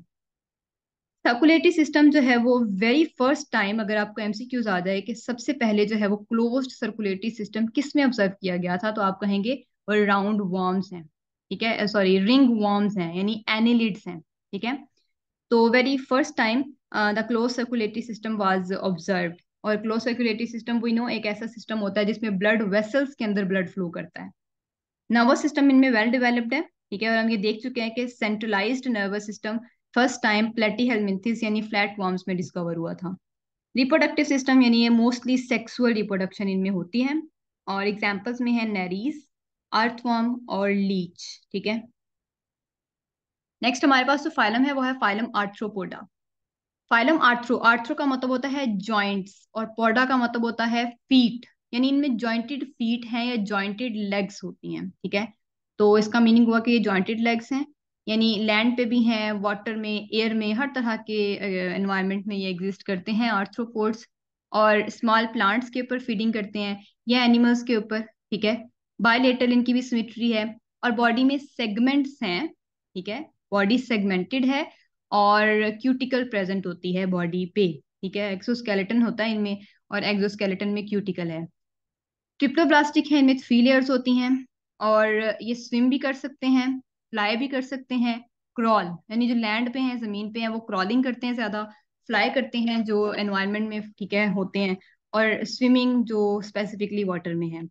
सर्कुलेटरी सिस्टम जो है वो वेरी फर्स्ट टाइम अगर आपको एमसीक्यूज आ जाए कि सबसे पहले जो है वो क्लोज्ड सर्कुलेटरी सिस्टम किस में ऑब्जर्व किया गया था तो आप कहेंगे वो राउंड वॉर्म्स हैं ठीक है सॉरी रिंग वॉर्म्स हैं यानी एनिलिड्स हैं ठीक है तो very first time the close circulatory system was observe और close circulatory system we know एक ऐसा सिस्टम होता है जिसमें ब्लड वेसल्स के अंदर ब्लड फ्लो करता है नर्वस सिस्टम इनमें वेल डेवलप्ड है ठीक है और हम ये देख चुके हैं कि centralise nervous system first time Platyhelminthes यानी फ्लैट वॉर्म्स में डिस्कवर हुआ था रिप्रोडक्टिव सिस्टम यानी ये मोस्टली सेक्सुअल रिप्रोडक्शन इनमें होती है और एग्जाम्पल्स में है नरीज अर्थवॉर्म और लीच ठीक है नेक्स्ट हमारे पास जो तो फाइलम है वो है phylum Arthropoda phylum arthro arthro का मतलब होता है जॉइंट्स और पोडा का मतलब होता है फीट यानी इनमें जॉइंटेड फीट हैं या जॉइंटेड लेग्स होती हैं ठीक है तो इसका मीनिंग हुआ कि ये जॉइंटेड लेग्स हैं यानी लैंड पे भी हैं वाटर में एयर में हर तरह के एनवायरमेंट में ये एग्जिस्ट करते हैं आर्थ्रोपोड्स और स्मॉल प्लांट्स के ऊपर फीडिंग करते हैं या एनिमल्स के ऊपर ठीक है बायोलेटल इनकी भी सिमिट्री है और बॉडी में सेगमेंट्स हैं ठीक है बॉडी सेगमेंटेड है और क्यूटिकल प्रेजेंट होती है बॉडी पे ठीक है एक्सोस्केलेटन होता है इनमें और एक्सोस्केलेटन में क्यूटिकल है ट्रिप्टोप्लास्टिक है इनमें थ्री लेयर्स होती हैं और ये स्विम भी कर सकते हैं फ्लाई भी कर सकते हैं क्रॉल यानी जो लैंड पे हैं जमीन पे हैं वो क्रॉलिंग करते हैं ज्यादा फ्लाई करते हैं जो एनवायरमेंट में ठीक है होते हैं और स्विमिंग जो स्पेसिफिकली वाटर में है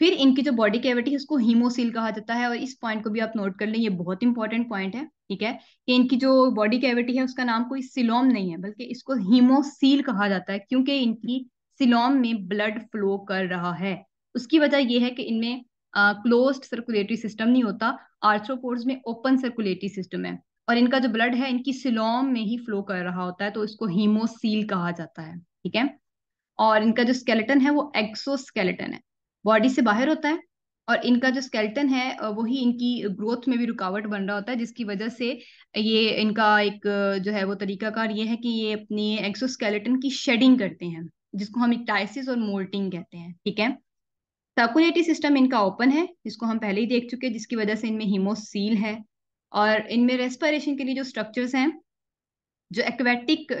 फिर इनकी जो बॉडी कैविटी है उसको हीमोसील कहा जाता है और इस पॉइंट को भी आप नोट कर लें ये बहुत इंपॉर्टेंट पॉइंट है ठीक है कि इनकी जो बॉडी कैविटी है उसका नाम कोई सिलोम नहीं है बल्कि इसको हीमोसील कहा जाता है क्योंकि इनकी सिलोम में ब्लड फ्लो कर रहा है उसकी वजह यह है कि इनमें क्लोज सर्कुलेटरी सिस्टम नहीं होता आर्थ्रोपोड्स में ओपन सर्कुलेटरी सिस्टम है और इनका जो ब्लड है इनकी सिलोम में ही फ्लो कर रहा होता है तो इसको हीमोसील कहा जाता है ठीक है और इनका जो स्केलेटन है वो एक्सोस्केलेटन है बॉडी से बाहर होता है और इनका जो स्केल्टन है वही इनकी ग्रोथ में भी रुकावट बन रहा होता है जिसकी वजह से ये इनका एक जो है वो तरीकाकार ये है कि ये अपनी एक्सोस्केलेटन की शेडिंग करते हैं जिसको हम इक्टाइसिस और मोल्टिंग कहते हैं ठीक है सर्कुलेटरी सिस्टम इनका ओपन है जिसको हम पहले ही देख चुके हैं जिसकी वजह से इनमें हीमोसील है और इनमें रेस्परेशन के लिए जो स्ट्रक्चर्स हैं जो एक्वेटिक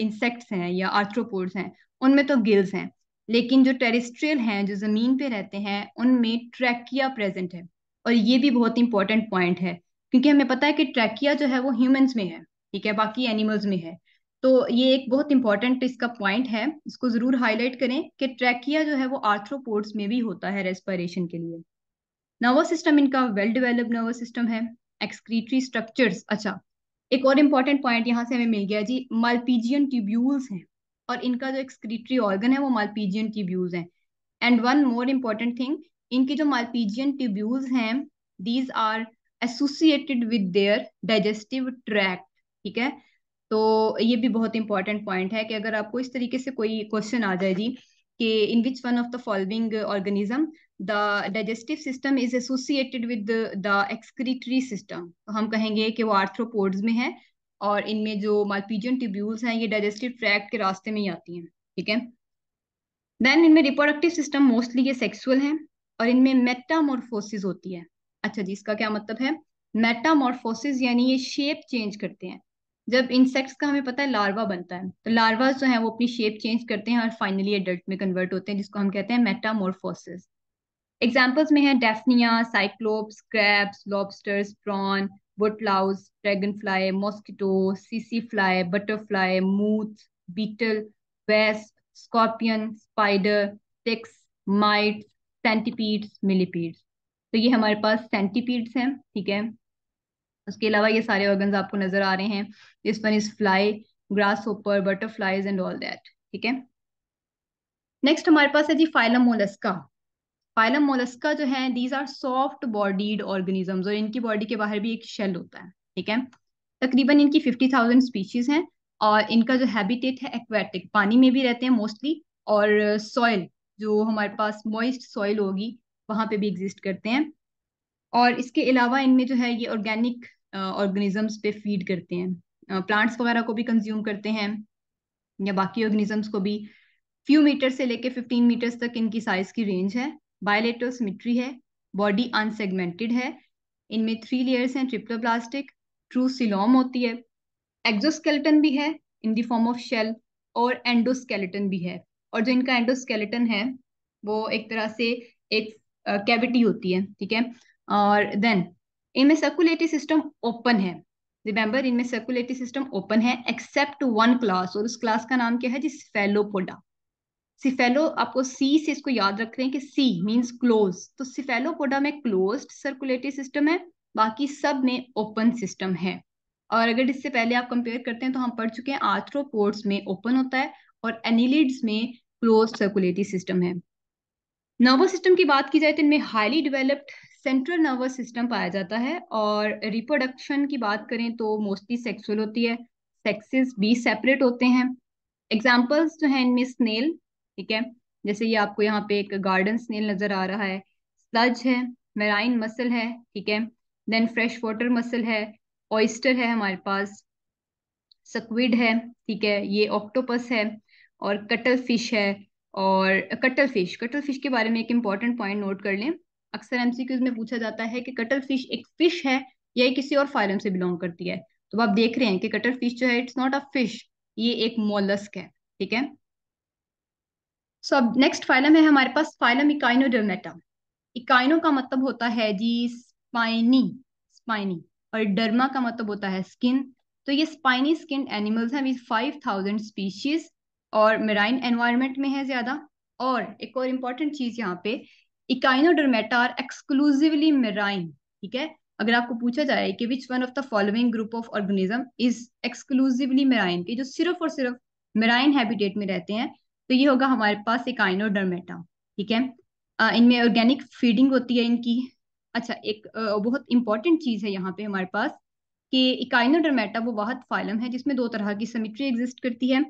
इंसेक्ट्स हैं या आर्थ्रोपोड्स हैं उनमें तो गिल्स हैं लेकिन जो टेरिस्ट्रियल हैं जो ज़मीन पे रहते हैं उनमें ट्रैकिया प्रेजेंट है और ये भी बहुत इंपॉर्टेंट पॉइंट है क्योंकि हमें पता है कि ट्रैकिया जो है वो ह्यूमंस में है ठीक है बाकी एनिमल्स में है तो ये एक बहुत इंपॉर्टेंट इसका पॉइंट है इसको ज़रूर हाईलाइट करें कि ट्रैकिया जो है वो आर्थ्रोपोर्ट्स में भी होता है रेस्पायरेशन के लिए नर्वस सिस्टम इनका वेल डिवेलप नर्वस सिस्टम है एक्सक्रीटरी स्ट्रक्चर्स अच्छा एक और इम्पॉर्टेंट पॉइंट यहाँ से हमें मिल गया जी मल्पीजियन ट्यूब्यूल्स हैं और इनका जो एक्सक्रीटरी ऑर्गन है वो मालपीजियन ट्यूब्यूल्स हैं and one more important thing इनकी जो मालपीजियन ट्यूब्यूल्स हैं these are associated with their digestive tract ठीक है तो ये भी बहुत इंपॉर्टेंट पॉइंट है कि अगर आपको इस तरीके से कोई क्वेश्चन आ जाए जी कि in which one of the following organism the digestive system is associated with the excretory system तो हम कहेंगे कि वो आर्थ्रोपोड्स में है और इनमें जो मालपीजियन ट्यूब्यूल्स हैं ये डाइजेस्टिव ट्रैक्ट के रास्ते में ही आती हैं ठीक है देन इनमें रिप्रोडक्टिव सिस्टम मोस्टली ये सेक्सुअल है और इनमें मेटामोरफोसिस होती है अच्छा जी इसका क्या मतलब है मेटामोरफोसिस यानी ये शेप चेंज करते हैं जब इंसेक्ट्स का हमें पता है लार्वा बनता है तो लार्वा जो है वो अपनी शेप चेंज करते हैं और फाइनली एडल्ट में कन्वर्ट होते हैं जिसको हम कहते हैं मेटामोरफोसिस एग्जाम्पल्स में है Daphnia Cyclops crabs lobsters prawn woodlouse, dragonfly, mosquito, cc fly, butterfly, moth, beetle, wasp, scorpion, spider, ticks, mites, centipedes millipedes तो ये हमारे पास सेंटीपीड्स हैं ठीक है उसके अलावा ये सारे ऑर्गन आपको नजर आ रहे हैं this one is fly grasshopper butterflies and all that ठीक है नेक्स्ट हमारे पास है जी फाइलम मोलस्का फाइलम मोलस्का जो है these are soft bodied organisms और इनकी बॉडी के बाहर भी एक शेल होता है ठीक है तकरीबन इनकी फिफ्टी थाउजेंड स्पीशीज हैं और इनका जो हैबिटेट है एक्वेटिक पानी में भी रहते हैं मोस्टली और सॉइल जो हमारे पास मॉइस्ट सॉइल होगी वहाँ पे भी एग्जिस्ट करते हैं और इसके अलावा इनमें जो है ये ऑर्गेनिक ऑर्गेनिजम्स पे फीड करते हैं प्लांट्स वगैरह को भी कंज्यूम करते हैं या बाकी ऑर्गेनिजम्स को भी फ्यू मीटर से लेके 15 मीटर्स तक इनकी साइज की रेंज है बायोलेटरल सिमिट्री है बॉडी अनसेगमेंटेड है इनमें थ्री लेयर्स हैं ट्रिप्लोप्लास्टिक ट्रू सिलोम होती है एक्सोस्केलेटन भी है in the form of shell और एंडोस्केलेटन भी है और जो इनका एंडोस्केलेटन है वो एक तरह से एक कैविटी uh, होती है ठीक है और देन इनमें सर्कुलेटरी सिस्टम ओपन है रिमेंबर इनमें सर्कुलेटरी सिस्टम ओपन है एक्सेप्ट वन क्लास और उस क्लास का नाम क्या है जिस फेलोपोडा सिफेलो आपको सी से इसको याद रख रहे हैं कि सी मीन्स क्लोज तो सिफेलोपोडा में क्लोज सर्कुलेटरी सिस्टम है बाकी सब में ओपन सिस्टम है और अगर इससे पहले आप कंपेयर करते हैं तो हम पढ़ चुके हैं आर्थ्रोपोड्स में ओपन होता है और एनिलिड्स में क्लोज सर्कुलेटरी सिस्टम है नर्वस सिस्टम की बात की जाए तो इनमें highly developed central nervous system पाया जाता है और रिप्रोडक्शन की बात करें तो मोस्टली सेक्सुअल होती है सेक्सेस भी सेपरेट होते हैं एग्जाम्पल्स जो हैं इनमें स्नेल ठीक है जैसे ये आपको यहाँ पे एक गार्डन स्नेल नजर आ रहा है स्लज है मेराइन मसल है ठीक है देन फ्रेश वाटर मसल है ऑइस्टर है हमारे पास सक्विड है ठीक है ये ऑक्टोपस है और कटल फिश है और कटल फिश कटल फिश के बारे में एक इम्पॉर्टेंट पॉइंट नोट कर लें अक्सर एमसीक्यूज में पूछा जाता है कि कटल फिश एक फिश है या ये किसी और फाइलम से बिलोंग करती है तो आप देख रहे हैं कि कटल फिश जो है इट्स नॉट अ फिश ये एक मोलस्क है ठीक है सो अब नेक्स्ट फाइलम है हमारे पास फाइलम इकाइनोडर्मेटा इकाइनो का मतलब होता है जी स्पाइनी स्पाइनी और डर्मा का मतलब होता है स्किन तो ये स्पाइनी स्किन एनिमल्स हैं विद फाइव थाउजेंड स्पीशीज और मेराइन एनवायरनमेंट में है ज्यादा और एक और इम्पॉर्टेंट चीज यहाँ पे इकाइनोडर्मेटा आर एक्सक्लूसिवली मेराइन ठीक है अगर आपको पूछा जाए कि which one of the following group of organism is exclusively marine के जो सिर्फ और सिर्फ मेराइन हैबिटेट में रहते हैं तो ये होगा हमारे पास एक आइनोडर्मेटा ठीक है इनमें ऑर्गेनिक फीडिंग होती है इनकी अच्छा एक बहुत इंपॉर्टेंट चीज है यहाँ पे हमारे पास कि इकाइनोडर्मेटा वो वाहत फाइलम है जिसमें दो तरह की सिमिट्री एग्जिस्ट करती है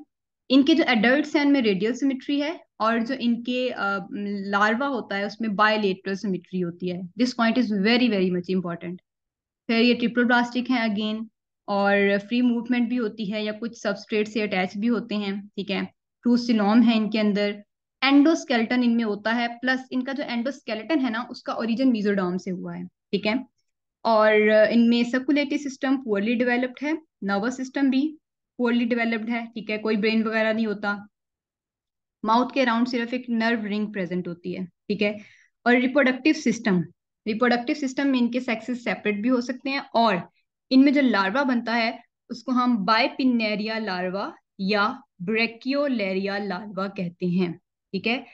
इनके जो एडल्ट हैं उनमें रेडियल सिमिट्री है और जो इनके लार्वा होता है उसमें बायोलेट्रल सिमिट्री होती है this point is very very much important फिर ये ट्रिप्लोब्लास्टिक है अगेन और फ्री मूवमेंट भी होती है या कुछ सबस्ट्रेट से अटैच भी होते हैं ठीक है टू है इनके अंदर एंडोस्केलेटन इनमें होता है प्लस इनका जो एंडोस्केलेटन है ना उसका ओरिजिन मीजोडॉम से हुआ है ठीक है और इनमें सर्कुलेटरी सिस्टम पुअरली डेवलप्ड है नर्वस सिस्टम भी पुअरली डेवलप्ड है ठीक है कोई ब्रेन वगैरह नहीं होता माउथ के अराउंड सिर्फ एक नर्व रिंग प्रेजेंट होती है ठीक है और रिप्रोडक्टिव सिस्टम रिप्रोडक्टिव सिस्टम में इनके सेक्सेस सेपरेट भी हो सकते हैं और इनमें जो लार्वा बनता है उसको हम बायपिनेरिया लार्वा या ब्रेक्योलेरिया लार्वा कहते हैं ठीक है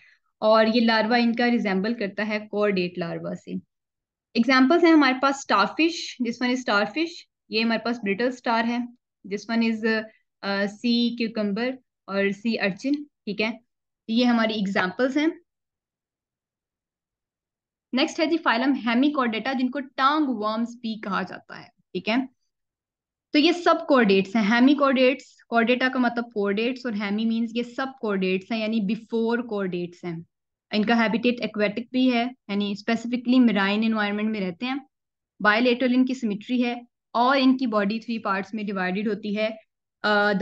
और ये लार्वा इनका रिजेंबल करता है कॉर्डेट लार्वा से एग्जाम्पल्स हैं हमारे पास starfish this one is starfish ये हमारे पास ब्रिटल स्टार है this one is sea cucumber और सी अर्चिन ठीक है तो ये हमारी एग्जाम्पल्स हैं नेक्स्ट है जी फाइलम हेमिकॉर्डेटा जिनको टांग वर्म्स भी कहा जाता है ठीक है तो ये सब कोऑर्डिनेट्स हैं हैमी कोऑर्डिनेट्स कोऑर्डेटा का मतलब कोर्डेट्स और हैमी मींस ये सब कोर्डेट्स हैं यानी बिफोर कोर्डेट्स हैं इनका हैबिटेट एक्वेटिक भी है यानी स्पेसिफिकली मेराइन एनवायरमेंट में रहते हैं बायोलेटरल इनकी सिमिट्री है और इनकी बॉडी थ्री पार्ट्स में डिवाइडेड होती है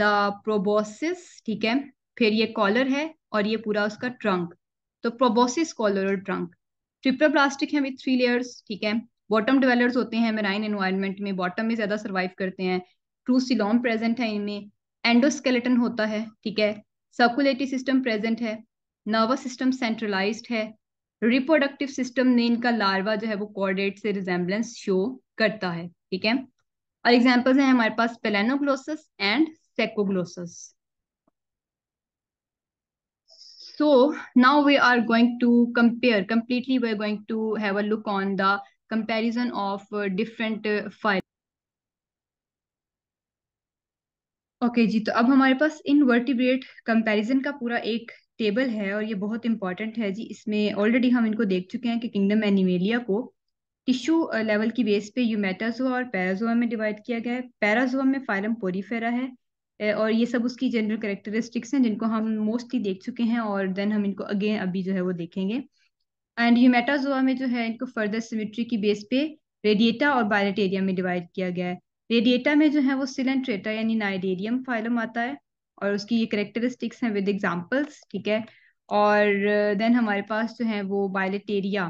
द प्रोबोसिस ठीक है फिर ये कॉलर है और ये पूरा उसका ट्रंक तो प्रोबोसिस कॉलर और ट्रंक ट्रिप्रोप्लास्टिक है विथ थ्री लेयर्स ठीक है बॉटम डिवेलर्स होते हैं मेराइन एनवायरमेंट में बॉटम में ज्यादा सर्वाइव करते हैं ट्रू सिलोम प्रेजेंट है इनमें एंडोस्केलेटन होता है ठीक है सर्कुलेटरी सिस्टम प्रेजेंट है नर्वस सिस्टम सेंट्रलाइज है रिप्रोडक्टिव सिस्टम ने इनका लार्वा जो है वो कॉर्डेट से रिजेम्बलेंस शो करता है ठीक है और एग्जाम्पल्स हैं हमारे पास Balanoglossus and Saccoglossus so now we are going to compare completely we are going to have a look on the comparison of uh, different uh, file okay okay, जी तो अब हमारे पास इन वर्टिब्रेट कंपैरिजन का पूरा एक table है और ये बहुत इंपॉर्टेंट है जी इसमें ऑलरेडी हम इनको देख चुके हैं कि किंगडम एनिमेलिया को टिश्यू लेवल uh, की बेस पे यूमेटाजोआ और पैराजोआ में डिवाइड किया गया है पैराजोआ में फाइलम पोरीफेरा है और ये सब उसकी जनरल करेक्टरिस्टिक्स हैं जिनको हम मोस्टली देख चुके हैं और देन हम इनको अगेन अभी जो है वो देखेंगे एंड यूमेटाजोआ में जो है इनको फर्दर सिमेट्री की बेस पे रेडिएटा और बायलेटेरियम में डिवाइड किया गया है रेडिएटा में जो है वो सिलेंट्रेटा यानी नाइडेरियम फाइलम आता है और उसकी ये करेक्टरिस्टिक्स हैं विद एग्जाम्पल्स ठीक है और देन हमारे पास जो है वो बायोटेरिया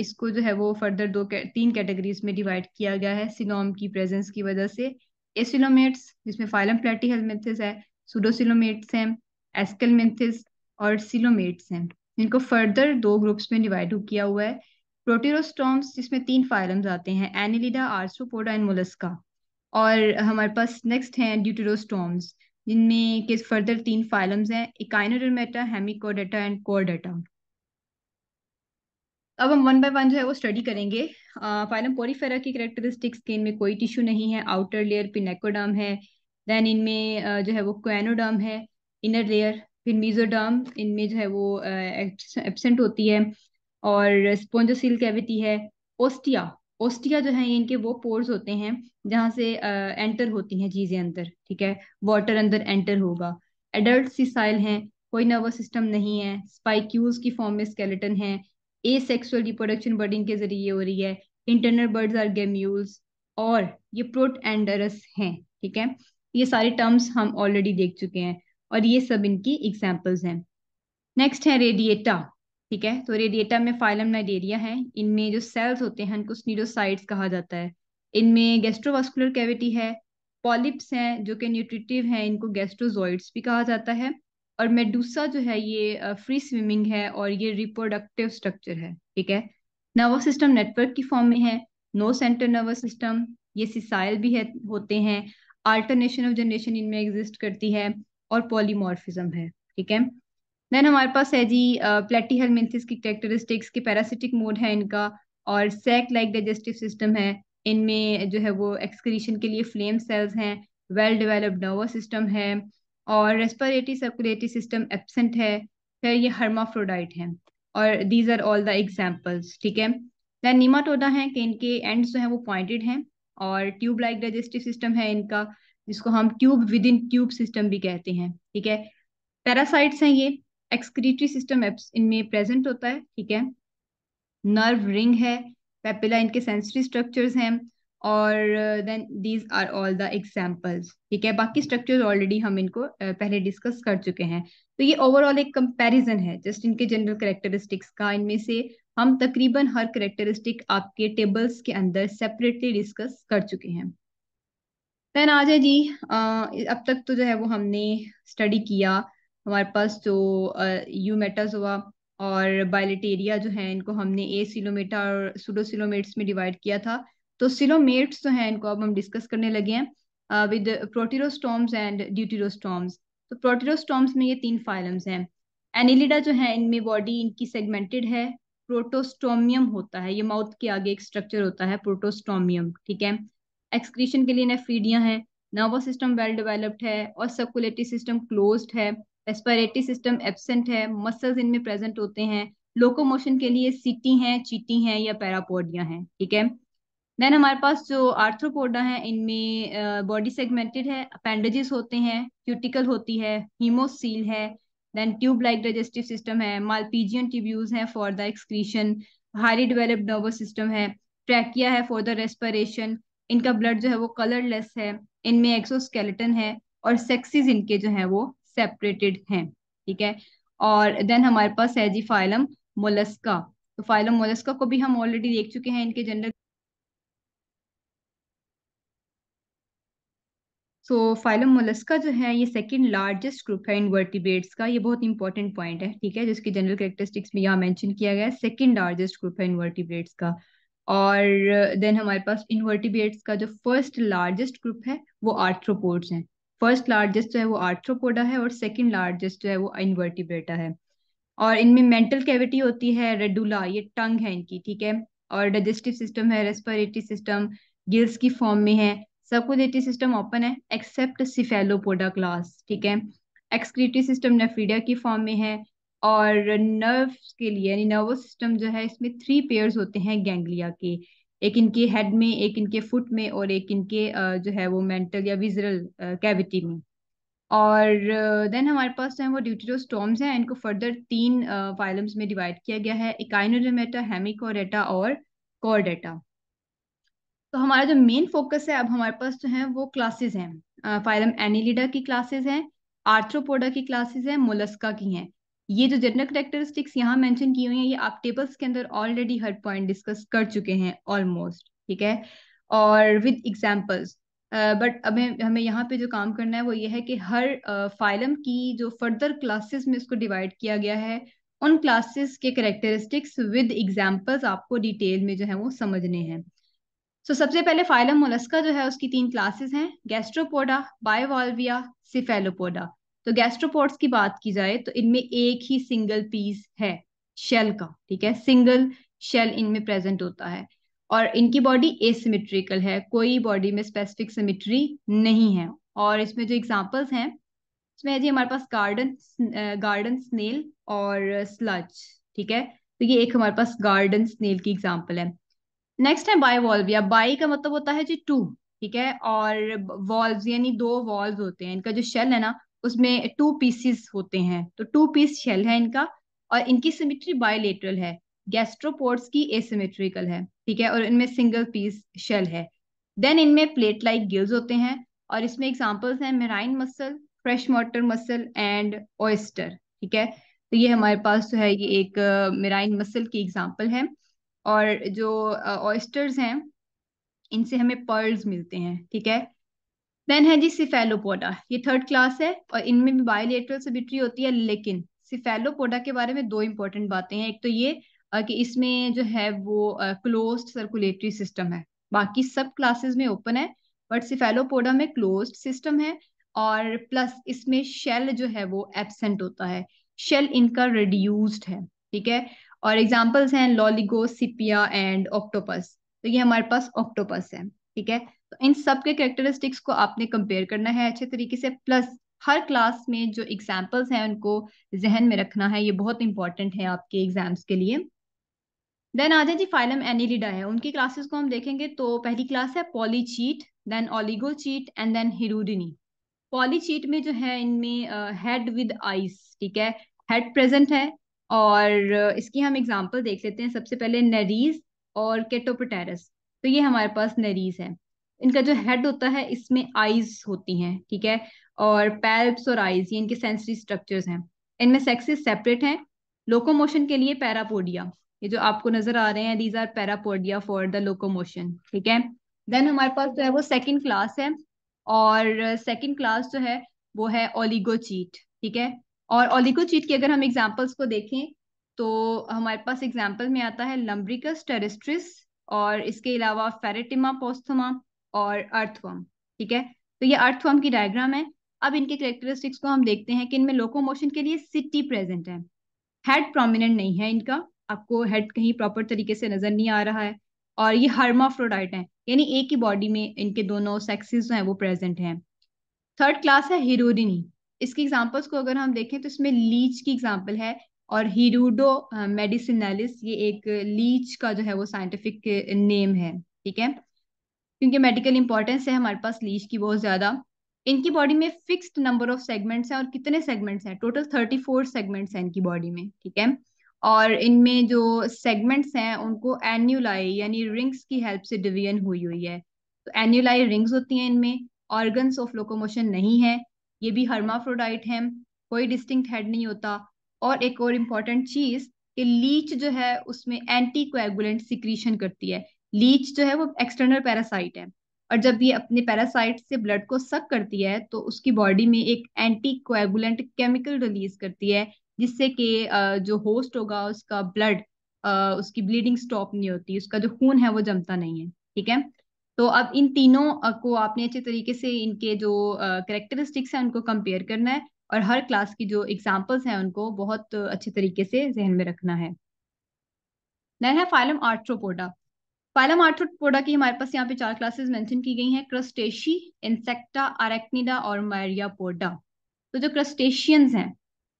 इसको जो है वो फर्दर दो तीन कैटेगरीज में डिवाइड किया गया है सिलोम की प्रेजेंस की वजह से एसिलोमेट्स जिसमें फाइलम प्लेटी हेलमेंथिस है सुडोसिलोमेट्स हैं एस्कलमेंथिस और सिलोमेट्स हैं इनको फर्दर दो ग्रुप्स में डिवाइड किया हुआ है प्रोटीरोस्टॉम्स जिसमें तीन फाइलम आते हैं एनिलिडा आर्सोपोडा एंड मोलस्का और हमारे पास नेक्स्ट हैं ड्यूटेरोस्टॉम्स जिनमें के फर्दर तीन फाइलम्स हैं इकाइनोडर्मेटा हेमिकोडेटा एंड कोडेटा अब हम वन बाय वन जो है वो स्टडी करेंगे फाइलम पोरीफेरा की करेक्टरिस्टिक्स के इनमें कोई टिश्यू नहीं है आउटर लेयर पिनेकोडर्म है देन इनमें जो है वो क्वेनोडर्म है इनर लेयर फिर मीजोडर्म इनमें जो है वो एबसेंट होती है और स्पॉन्जोसिल कैविटी है ओस्टिया ओस्टिया जो है इनके वो पोर्स होते हैं जहाँ से एंटर होती हैं चीज़ें अंदर ठीक है वाटर अंदर एंटर होगा एडल्ट सिसाइल हैं कोई नर्वस सिस्टम नहीं है स्पाइक्यूज की फॉर्म में स्केलेटन है ए सेक्सुअल रिप्रोडक्शन बर्डिंग के जरिए हो रही है इंटरनल बर्ड्स आर गेम्यूल्स और ये प्रोट एंडरस हैं ठीक है ये सारे टर्म्स हम ऑलरेडी देख चुके हैं और ये सब इनकी एग्जाम्पल्स हैं नेक्स्ट है रेडिएटा ठीक है तो रेडिएटा में फाइलम नाइडेरिया है इनमें जो सेल्स होते हैं उनको स्नीडोसाइट्स कहा जाता है इनमें गेस्ट्रोवास्कुलर कैविटी है पॉलिप्स हैं जो कि न्यूट्रिटिव हैं इनको गेस्ट्रोजॉइड्स भी कहा जाता है और मेडूसा जो है ये फ्री स्विमिंग है और ये रिप्रोडक्टिव स्ट्रक्चर है ठीक है नर्वस सिस्टम नेटवर्क की फॉर्म में है नो सेंटर नर्वस सिस्टम ये सिसाइल भी है होते हैं आल्टरनेशन ऑफ जनरेशन इनमें एग्जिस्ट करती है और पॉलीमॉर्फिज्म है ठीक है देन हमारे पास है जी हेलमेंथिस की कैरेक्टरिस्टिक्स के पैरासिटिक मोड है इनका और सेक लाइक डाइजेस्टिव सिस्टम है इनमें जो है वो एक्सक्रीशन के लिए फ्लेम सेल्स हैं वेल डेवलप्ड नर्वस सिस्टम है और रेस्पिरेटरी सर्कुलेटरी सिस्टम एबसेंट है फिर ये हर्माफ्रोडाइट है और these are all the examples ठीक है देन नीमाटोडा हैं कि इनके एंड्स जो हैं वो पॉइंटेड हैं और ट्यूब लाइक डाइजेस्टिव सिस्टम है इनका जिसको हम tube within tube system भी कहते हैं ठीक है पैरासाइट्स हैं ये एक्सक्रीटरी सिस्टम इनमें प्रेजेंट होता है ठीक है नर्व रिंग है पेपिला इनके सेंसरी स्ट्रक्चर्स हैं और then these are all the examples ठीक है बाकी स्ट्रक्चर्स ऑलरेडी हम इनको uh, पहले डिस्कस कर चुके हैं तो ये ओवरऑल एक कंपैरिजन है जस्ट इनके जनरल करेक्टरिस्टिक्स का इनमें से हम तकरीबन हर करेक्टरिस्टिक आपके टेबल्स के अंदर सेपरेटली डिस्कस कर चुके हैं देन आ जाए जी आ, अब तक तो जो है वो हमने स्टडी किया हमारे पास जो यूमेटाजोआ uh, और बायलेटेरिया जो है इनको हमने ए सिलोमेटा और सुडोसिलोमेट्स में डिवाइड किया था तो सिलोमेट्स जो है इनको अब हम डिस्कस करने लगे हैं विद प्रोटीरोस्टोम्स एंड ड्यूटीरोस्टोम्स तो प्रोटीरोस्टोम्स में ये तीन फाइलम्स हैं एनिलिडा जो है इनमें बॉडी इनकी सेगमेंटेड है प्रोटोस्टोमियम होता है ये माउथ के आगे एक स्ट्रक्चर होता है प्रोटोस्टोमियम ठीक है एक्सक्रीशन के लिए नेफ्रीडिया हैं नर्वस सिस्टम वेल डेवलप्ड है और सर्कुलेटरी सिस्टम क्लोज्ड है रेस्पिरेटरी सिस्टम एबसेंट है मसल्स इनमें प्रेजेंट होते हैं लोकोमोशन के लिए सीटी हैं चीटी हैं या पैरापोडिया हैं ठीक है देन हमारे पास जो आर्थ्रोपोडा है इनमें बॉडी सेगमेंटेड है अपेंडेजेस होते हैं क्यूटिकल होती है हीमोसील है then tube like digestive system है मालपीजियन ट्यूब्यूज है for the excretion highly developed nervous system है ट्रैकिया है फॉर द रेस्पिरेशन इनका ब्लड जो है वो कलरलेस है इनमें एक्सोस्केलेटन है और सेक्सिस इनके जो है वो सेपरेटेड हैं ठीक है और देन हमारे पास है जी फाइलम मोलस्का तो फाइलम मोलस्का को भी हम ऑलरेडी देख चुके हैं इनके जनरल सो फाइलम मोलस्का जो है ये सेकंड लार्जेस्ट ग्रुप है इनवर्टिबेट्स का ये बहुत इंपॉर्टेंट पॉइंट है ठीक है जिसकी जनरल कैरेक्टरिस्टिक्स में यहाँ मेंशन किया गया है सेकंड लार्जेस्ट ग्रुप है इनवर्टिबेट्स का और देन uh, हमारे पास इनवर्टिबेट्स का जो फर्स्ट लार्जेस्ट ग्रुप है वो आर्थ्रोपोड्स हैं फर्स्ट लार्जेस्ट जो है वो आर्थ्रोपोडा है और सेकंड लार्जेस्ट जो है वो इनवर्टिबेटा है और इनमें मेंटल कैविटी होती है रेडुला ये टंग है इनकी ठीक है और डाइजेस्टिव सिस्टम है रेस्पिरेटरी सिस्टम गिल्स की फॉर्म में है सब कुछ एटी सिस्टम ओपन है एक्सेप्ट सिफेलोपोडा क्लास ठीक है एक्सक्रीटरी सिस्टम नेफ्रीडिया की फॉर्म में है और नर्व के लिए यानी नर्वस सिस्टम जो है इसमें थ्री पेयर्स होते हैं गैंग्लिया के एक इनके हेड में एक इनके फुट में और एक इनके जो है वो मेंटल या विजरल कैविटी में और देन हमारे पास जो है वो ड्यूटेरोस्टोम्स हैं इनको फर्दर तीन फाइलम्स में डिवाइड किया गया है इकाइनोडेमेटा हेमिकोरेटा और कॉर्डेटा तो हमारा जो मेन फोकस है अब हमारे पास जो है वो क्लासेस हैं फाइलम एनिलिडा की क्लासेस हैं आर्थ्रोपोडा की क्लासेस हैं मोलस्का की हैं ये जो जनरल करेक्टरिस्टिक्स यहाँ मेंशन की हुई हैं ये आप टेबल्स के अंदर ऑलरेडी हर पॉइंट डिस्कस कर चुके हैं ऑलमोस्ट ठीक है और विद एग्जाम्पल्स बट हमें हमें यहाँ पे जो काम करना है वो ये है कि हर फाइलम uh, की जो फर्दर क्लासेस में इसको डिवाइड किया गया है उन क्लासेस के करेक्टरिस्टिक्स विद एग्जाम्पल्स आपको डिटेल में जो है वो समझने हैं सो so, सबसे पहले फाइलम मोलस्का जो है उसकी तीन क्लासेस हैं गैस्ट्रोपोडा बायोवाल्विया सिफेलोपोडा तो गैस्ट्रोपोड्स की बात की जाए तो इनमें एक ही सिंगल पीस है शेल का ठीक है सिंगल शेल इनमें प्रेजेंट होता है और इनकी बॉडी एसिमेट्रिकल है कोई बॉडी में स्पेसिफिक सिमेट्री नहीं है और इसमें जो एग्जांपल्स हैं इसमें है जी हमारे पास गार्डन गार्डन स्नेल और स्लच ठीक है तो ये एक हमारे पास गार्डन स्नेल की एग्जाम्पल है नेक्स्ट है या बाई का मतलब होता है जी टू ठीक है और वॉल्व यानी दो वॉल्व होते हैं इनका जो शेल है ना उसमें टू पीसीस होते हैं तो टू पीस शेल है इनका और इनकी सिमेट्री बायोलेटरल है गैस्ट्रोपोर्ट्स की एसिमेट्रिकल है ठीक है और इनमें सिंगल पीस शेल है देन इनमें प्लेट लाइक गिल्स होते हैं और इसमें एग्जाम्पल्स हैं marine mussel fresh water mussel and oyster ठीक है तो ये हमारे पास जो है ये एक मेराइन uh, मसल की एग्जाम्पल है और जो ऑयस्टर्स uh, हैं इनसे हमें पर्ल्स मिलते हैं ठीक है देन है जी सिफेलोपोडा ये थर्ड क्लास है और इनमें भी बायोलेट्रल सबिट्री होती है लेकिन सिफेलोपोडा के बारे में दो इंपॉर्टेंट बातें हैं एक तो ये कि इसमें जो है वो क्लोज सर्कुलेटरी सिस्टम है बाकी सब क्लासेस में ओपन है बट सिफेलोपोडा में क्लोज सिस्टम है और प्लस इसमें शेल जो है वो एबसेंट होता है शेल इनका रिड्यूस्ड है ठीक है और एग्जाम्पल्स हैं लॉलिगो सिपिया एंड ऑक्टोपस तो ये हमारे पास ऑक्टोपस है ठीक है तो इन सब के करेक्टरिस्टिक्स को आपने कंपेयर करना है अच्छे तरीके से प्लस हर क्लास में जो एग्जाम्पल्स हैं उनको जहन में रखना है ये बहुत इंपॉर्टेंट है आपके एग्जाम्स के लिए देन आ जाए जी फाइलम एनिलिडा है उनकी क्लासेस को हम देखेंगे तो पहली क्लास है polychaete then chaete and then Hirudinea polychaete में जो है इनमें हेड विद आइस ठीक है हेड प्रेजेंट है और इसकी हम एग्जाम्पल देख लेते हैं सबसे पहले नरीज और केटोपोटेरस तो ये हमारे पास नरीज है इनका जो हेड होता है इसमें आईज होती हैं ठीक है और पैल्प और आईज ये इनके सेंसरी स्ट्रक्चर्स हैं इनमें सेक्सेस सेपरेट हैं लोकोमोशन के लिए पैरापोडिया ये जो आपको नजर आ रहे हैं these are parapodia for the locomotion ठीक है देन हमारे पास जो है वो सेकेंड क्लास है और सेकेंड क्लास जो है वो है ओलिगोचीट ठीक है और ओलिगोचीट की अगर हम एग्जाम्पल्स को देखें तो हमारे पास एग्जाम्पल में आता है लम्ब्रिकस टेरिस्ट्रिस और इसके अलावा फेरेटिमा पोस्थमा और अर्थवर्म ठीक है तो ये अर्थवर्म की डायग्राम है अब इनके करेक्टरिस्टिक्स को हम देखते हैं कि इनमें लोकोमोशन के लिए सिटी प्रेजेंट है हेड प्रोमिनेंट नहीं है इनका आपको हेड कहीं प्रॉपर तरीके से नजर नहीं आ रहा है और ये हर्माफ्रोडाइट है यानी एक ही बॉडी में इनके दोनों सेक्सेस जो हैं वो प्रेजेंट हैं थर्ड क्लास है हीरोडिनी इसकी एग्जांपल्स को अगर हम देखें तो इसमें लीच की एग्जांपल है और हीरोडो मेडिसिनलिस uh, ये एक लीच का जो है वो साइंटिफिक नेम है ठीक है क्योंकि मेडिकल इंपॉर्टेंस है हमारे पास लीच की बहुत ज़्यादा इनकी बॉडी में फिक्स्ड नंबर ऑफ सेगमेंट्स हैं और कितने सेगमेंट्स हैं टोटल थर्टी फोर सेगमेंट्स हैं इनकी बॉडी में ठीक है और इनमें जो सेगमेंट्स हैं उनको एन्यूलाई यानी रिंग्स की हेल्प से डिवीजन हुई हुई है तो एन्यूलाई रिंग्स होती हैं इनमें ऑर्गन्स ऑफ लोकोमोशन नहीं है ये भी हर्माफ्रोडाइट है कोई डिस्टिंक्ट हेड नहीं होता और एक और इम्पॉर्टेंट चीज़ कि लीच जो है उसमें एंटी कोएगुलेंट सिक्रीशन करती है लीच जो है वो एक्सटर्नल पैरासाइट है और जब ये अपने पैरासाइट से ब्लड को सक करती है तो उसकी बॉडी में एक एंटी कोएगुलेंट केमिकल रिलीज करती है जिससे कि जो होस्ट होगा उसका ब्लड उसकी ब्लीडिंग स्टॉप नहीं होती उसका जो खून है वो जमता नहीं है ठीक है तो अब इन तीनों को आपने अच्छे तरीके से इनके जो करेक्टरिस्टिक्स हैं उनको कंपेयर करना है और हर क्लास की जो एग्जाम्पल्स हैं उनको बहुत अच्छे तरीके से जहन में रखना है नैन है फाइलम आर्ट्रोपोडा फाइलम आर्थ्रोपोडा की हमारे पास यहाँ पे चार क्लासेस मेंशन की गई हैं क्रस्टेशी इंसेक्टा आरेक्निडा और पोडा तो जो क्रस्टेशियंस हैं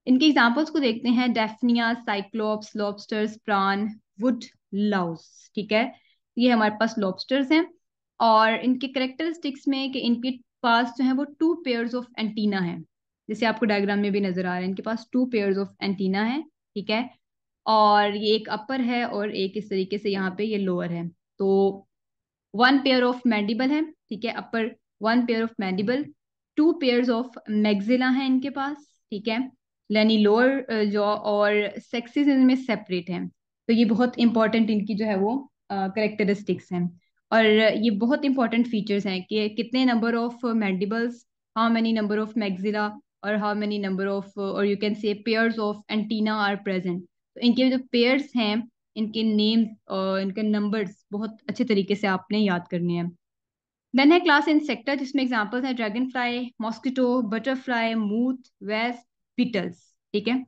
इनके एग्जांपल्स को देखते हैं Daphnia Cyclops lobsters prawn wood louse ठीक है ये हमारे पास लॉबस्टर्स हैं और इनके करेक्टरिस्टिक्स में कि इनके पास जो है वो टू पेयर्स ऑफ एंटीना है जैसे आपको डायग्राम में भी नजर आ रहा है इनके पास टू पेयर्स ऑफ एंटीना है ठीक है और ये एक अपर है और एक इस तरीके से यहाँ पे ये लोअर है तो वन पेयर ऑफ मैंडिबल है ठीक है upper one pair of mandible two pair of maxilla हैं इनके पास ठीक है यानी लोअर जॉ और सेक्सिस इनमें सेपरेट हैं तो ये बहुत इंपॉर्टेंट इनकी जो है वो करेक्टरिस्टिक्स हैं और ये बहुत इंपॉर्टेंट फीचर्स हैं कि कितने number of mandibles how many number of maxilla और हाउ मेनी नंबर ऑफ और you can say pairs of antenna are present तो इनके जो पेयर्स हैं इनके नेम इनके नंबर्स बहुत अच्छे तरीके से आपने याद करने हैं देन है क्लास सेक्टर जिसमें एग्जाम्पल्स हैं dragonfly mosquito butterfly moth wasp beetles ठीक है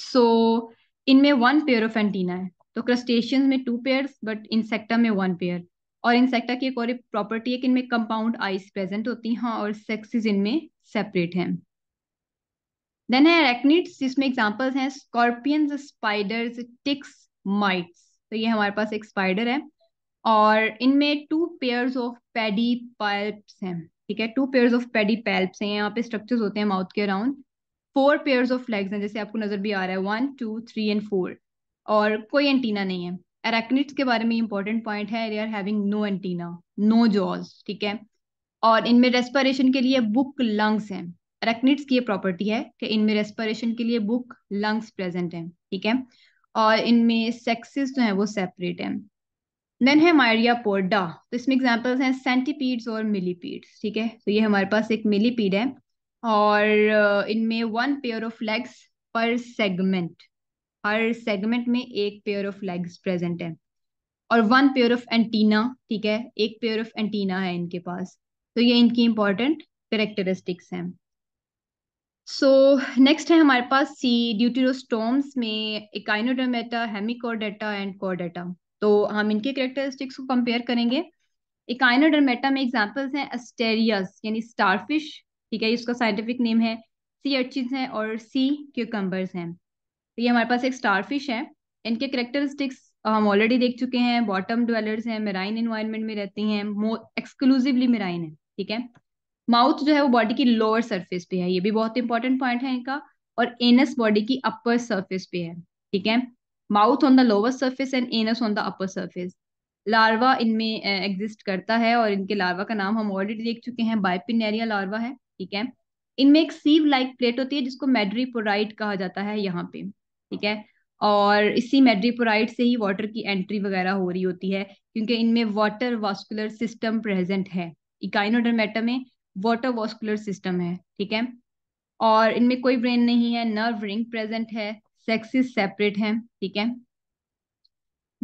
सो so, इनमें वन पेयर ऑफ एंटीना है तो क्रस्टेशियंस में टू पेयर बट इंसेक्टा में वन पेयर और इंसेक्टा की एक और प्रॉपर्टी है कि इनमें कंपाउंड आइस प्रेजेंट होती हैं हाँ, और सेक्सेस इनमें सेपरेट हैं देन है एरेक्निड्स जिसमें एग्जाम्पल्स हैं स्कॉर्पियंस स्पाइडर्स टिक्स माइट्स तो ये हमारे पास एक स्पाइडर है और इनमें two pairs of pedipalp हैं ठीक है two pair of pedipalp हैं यहाँ पे स्ट्रक्चर्स होते हैं माउथ के around four pairs of legs हैं जैसे आपको नजर भी आ रहा है one two three and four और कोई एंटीना नहीं है एरेक्निट्स के बारे में इंपॉर्टेंट पॉइंट है they are having no antenna no jaws ठीक है और इनमें रेस्पिरेशन के लिए बुक लंग्स हैं एरेक्निट्स की ये प्रॉपर्टी है कि इनमें रेस्पिरेशन के लिए बुक लंग्स प्रेजेंट हैं ठीक है और इनमें सेक्सेस जो है वो सेपरेट हैं देन है मायरिया पोर्डा तो इसमें एग्जाम्पल्स हैं सेंटीपीड्स और मिलीपीड्स ठीक है तो ये हमारे पास एक मिलीपीड है और इनमें one pair of legs per segment हर सेगमेंट में एक पेयर ऑफ लेग्स प्रेजेंट है और वन पेयर ऑफ एंटीना ठीक है एक पेयर ऑफ एंटीना है इनके पास तो ये इनकी इंपॉर्टेंट करेक्टरिस्टिक्स हैं सो नेक्स्ट है हमारे पास सी ड्यूटीरोस्टोम्स में इकाइनोडोमेटा हेमिकोडेटा एंड कोडेटा तो हम इनके करेक्टरिस्टिक्स को कंपेयर करेंगे इकाइनोडर्मेटा में एग्जांपल्स हैं एस्टेरियस यानी स्टारफिश ठीक है इसका साइंटिफिक नेम है सी अर्चिन है और सी क्यूकम्बर्स हैं तो ये हमारे पास एक स्टारफिश है इनके करेक्टरिस्टिक्स हम ऑलरेडी देख चुके हैं बॉटम ड्वेलर्स हैं मेराइन इन्वायरमेंट में रहती हैं मोर एक्सक्लूसिवली मेराइन है ठीक है माउथ जो है वो बॉडी की लोअर सरफेस पे है ये भी बहुत इंपॉर्टेंट पॉइंट है इनका और एनस बॉडी की अपर सरफेस पे है ठीक है mouth on the lower surface and anus on the upper surface larva इनमें एग्जिस्ट करता है और इनके लार्वा का नाम हम ऑलरेडी देख चुके हैं बाइपिनेरिया लार्वा है ठीक है इनमें एक सीव लाइक प्लेट होती है जिसको मेड्रीपोराइट कहा जाता है यहाँ पे ठीक है और इसी मेड्रीपोराइट से ही वाटर की एंट्री वगैरह हो रही होती है क्योंकि इनमें वाटर वास्कुलर सिस्टम प्रेजेंट है इकाइनोडर्मेटा में वाटर वॉस्कुलर सिस्टम है ठीक है और इनमें कोई ब्रेन नहीं है नर्व रिंग प्रेजेंट है सेक्सिस सेपरेट है ठीक है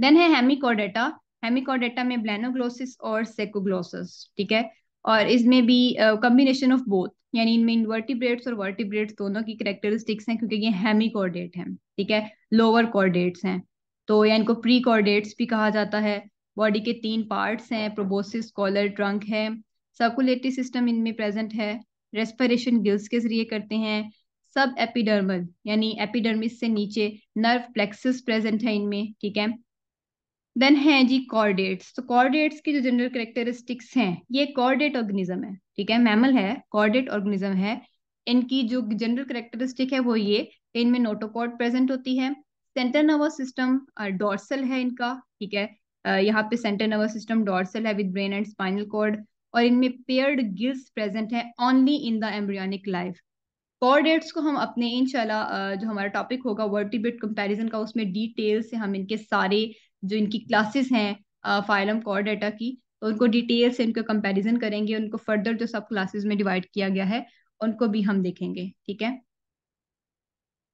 देन है हेमिकोडेटा हेमिकोडेटा में ब्लैनोग्लोसिस और सेकोग्लोसिस ठीक है और इसमें भी कम्बिनेशन ऑफ बोथ यानी इनमें इनवर्टिब्रेट्स और वर्टिब्रेट्स दोनों की करेक्टरिस्टिक्स हैं क्योंकि ये हेमिकॉर्डेट हैं ठीक है लोअर कॉर्डेट्स हैं तो या इनको प्री कॉर्डेट्स भी कहा जाता है बॉडी के तीन पार्ट्स हैं प्रोबोसिस कॉलर ट्रंक है सर्कुलेटरी सिस्टम इनमें प्रेजेंट है रेस्पिरेशन गिल्स के जरिए करते हैं सब एपिडर्मल यानी एपिडर्मिस से नीचे नर्व प्लेक्सिस प्रेजेंट है इनमें ठीक है देन है जी कॉर्डेट्स तो कॉर्डेट्स की जो जनरल करेक्टरिस्टिक्स हैं ये कॉर्डेट ऑर्गेनिज्म है ठीक है मैमल है कॉर्डेट ऑर्गेनिज्म है इनकी जो जनरल करेक्टरिस्टिक है वो ये इनमें नोटोकॉर्ड प्रेजेंट होती है सेंटर नर्वस सिस्टम डॉर्सल है इनका ठीक है यहाँ पे सेंटर नर्वस सिस्टम डॉर्सल है with brain and spinal cord और इनमें पेयर्ड गिल्स प्रेजेंट हैं only in the embryonic life chordates को हम अपने इनशाला जो हमारा टॉपिक होगा वर्टिब्रेट कंपैरिजन का उसमें डिटेल से हम इनके सारे जो इनकी क्लासेस हैं फाइलम कॉर्डेटा की तो उनको डिटेल से इनका कंपैरिजन करेंगे उनको फर्दर जो सब क्लासेस में डिवाइड किया गया है उनको भी हम देखेंगे ठीक है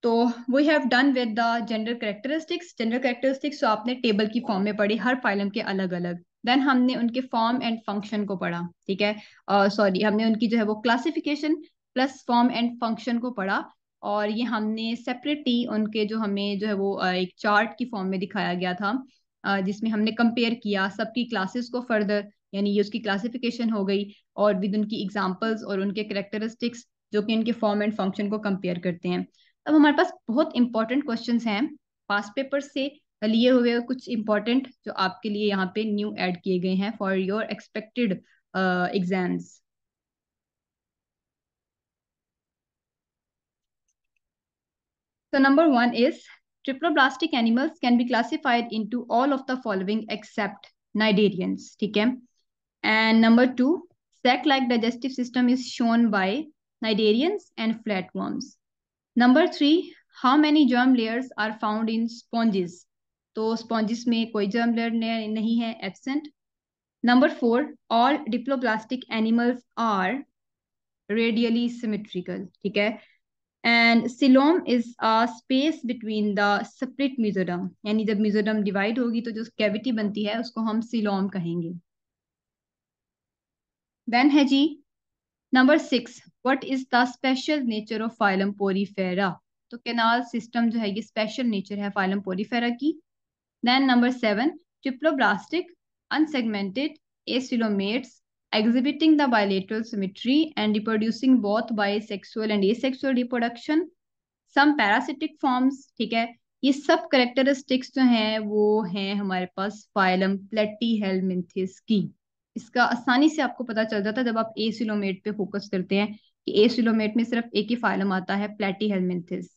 तो we have done with the general characteristics general characteristics तो आपने टेबल की फॉर्म में पढ़ी हर फाइलम के अलग अलग देन हमने उनके फॉर्म एंड फंक्शन को पढ़ा ठीक है सॉरी uh, हमने उनकी जो है वो classification plus form and function को पढ़ा और ये हमने सेपरेटली उनके जो हमें जो है वो एक चार्ट की फॉर्म में दिखाया गया था जिसमें हमने कंपेयर किया सबकी क्लासेस को फर्दर यानी ये उसकी क्लासिफिकेशन हो गई और विद उनकी एग्जाम्पल्स और उनके करेक्टरिस्टिक्स जो कि उनके फॉर्म एंड फंक्शन को कंपेयर करते हैं अब हमारे पास बहुत इंपॉर्टेंट क्वेश्चन हैं पास पेपर से लिए हुए कुछ इंपॉर्टेंट जो आपके लिए यहाँ पे न्यू ऐड किए गए हैं for your expected exams So number one is triploblastic animals can be classified into all of the following except cnidarians. ठीक है? And number two, sac-like digestive system is shown by cnidarians and flatworms. Number three, how many germ layers are found in sponges? तो sponges में कोई germ layer नहीं है absent number four all diploblastic animals are radially symmetrical ठीक है and coelom is a space between the separate mesoderm यानी जब म्यूजोडम divide होगी तो जो कैविटी बनती है उसको हम सिलोम कहेंगे देन है जी number six what is the special nature of phylum Porifera तो कैनाल सिस्टम जो है ये स्पेशल नेचर है फाइलम पोरीफेरा की Then number seven, triploblastic unsegmented acylomates exhibiting the bilateral symmetry and reproducing both bisexual and asexual reproduction. Some parasitic forms, ठीक है ये सब करेक्टरिस्टिक्स जो हैं वो हैं हमारे पास फाइलम प्लेटी हेलमिंथिस की इसका आसानी से आपको पता चल जाता है जब आप ए सिलोमेट पे फोकस करते हैं कि ए सिलोमेट में सिर्फ एक ही फाइलम आता है Platyhelminthes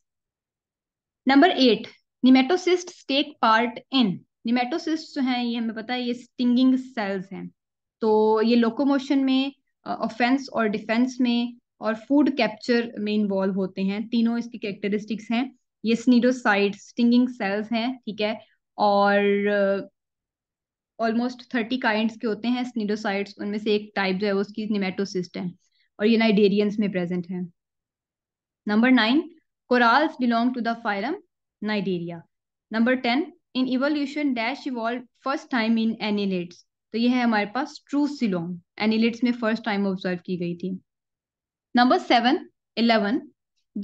number eight nematocyst take part in nematocyst जो है ये हमें पता है ये स्टिंगिंग सेल्स हैं तो ये लोकोमोशन में ऑफेंस और डिफेंस में और फूड कैप्चर में इन्वॉल्व होते हैं तीनों इसकी कैरेक्टरिस्टिक्स हैं ये स्नीडोसाइड स्टिंगिंग सेल्स हैं ठीक है और ऑलमोस्ट थर्टी काइंड्स के होते हैं स्नीडोसाइड्स उनमें से एक टाइप जो है वो उसकी निमेटोसिस्ट है और ये नाइडेरियंस में प्रेजेंट है number nine corals belong to the phylum Cnidaria number ten in evolution dash evolve first time in annelids तो ये है हमारे पास ट्रू सिलोंग एनिलेट्स में फर्स्ट टाइम ऑब्जर्व की गई थी number seven eleven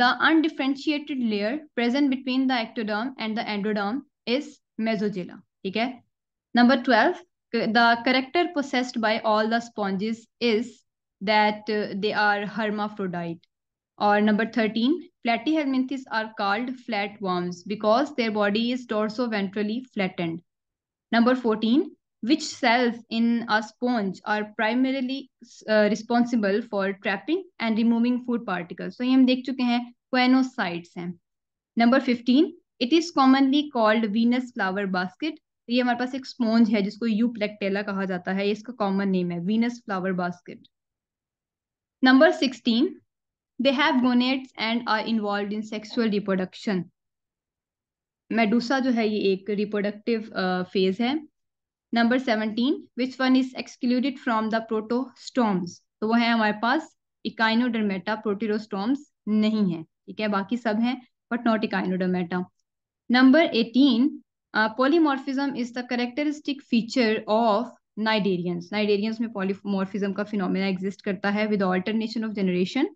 the undifferentiated layer present between the ectoderm and the endoderm is mesoglea ठीक है number twelve the character processed by all the sponges is that they are hermaphrodite और number thirteen Platyhelminthes are called flat worms because their body is dorsoventrally flattened number fourteen which cells in a sponge are primarily responsible for trapping and removing food particles तो ये हम देख चुके हैं choanocytes हैं number fifteen it is commonly called Venus flower basket ये हमारे पास एक स्पॉन्ज है जिसको यू प्लेक्टेला कहा जाता है इसका कॉमन नेम है Venus flower basket number sixteen They have gonads and are involved in sexual reproduction. Medusa जो है ये एक रिप्रोडक्टिव फेज uh, है number seventeen which one is excluded from the protostomes तो वो है हमारे पास इकाइनोडर्मेटा प्रोटीरोस्टोम्स नहीं है ठीक है बाकी सब हैं but not Echinodermata number eighteen polymorphism is the characteristic feature of cnidarians cnidarians में पोलीमॉर्फिज्म का फिनोमेना एग्जिस्ट करता है with alternation of generation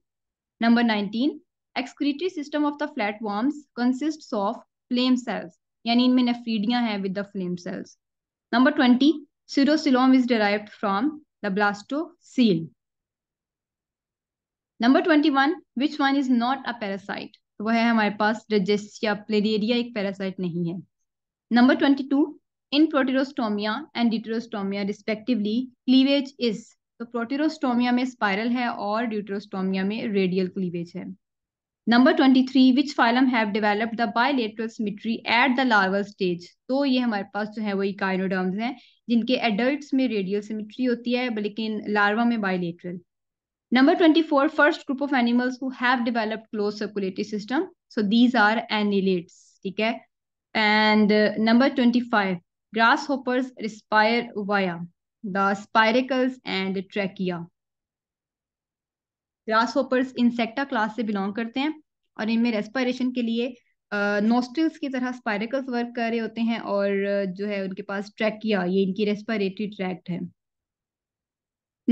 Number 19, excretory system of the flatworms consists of flame cells. Yani in mein with the flame cells. Number 20, pseudocylum is derived from the blastocele. Number 21, which one is not a parasite? So, we have Regesia planaria, a parasite. Nahi hai. Number 22, in proterostomia and deuterostomia respectively, cleavage is तो प्रोटेरोस्टोमिया में spiral है और deuterostomia में radial cleavage है number twenty three which phylum have developed the bilateral symmetry at the larval stage तो ये हमारे पास जो है वो इकाइनोडर्म्स हैं जिनके एडल्ट्स में रेडियल सिमेट्री होती है लेकिन लार्वा में bilateral first group of animals who have developed close circulatory system so these are annelids ठीक है and number twenty five grasshoppers respire via the spiracles and trachea. Grasshoppers Insecta class से belong करते हैं और इनमें respiration के लिए nostrils uh, की तरह स्पाइरेकल्स वर्क कर रहे होते हैं और जो है उनके पास ट्रैकिया ये इनकी रेस्पायरेटरी ट्रैक्ट है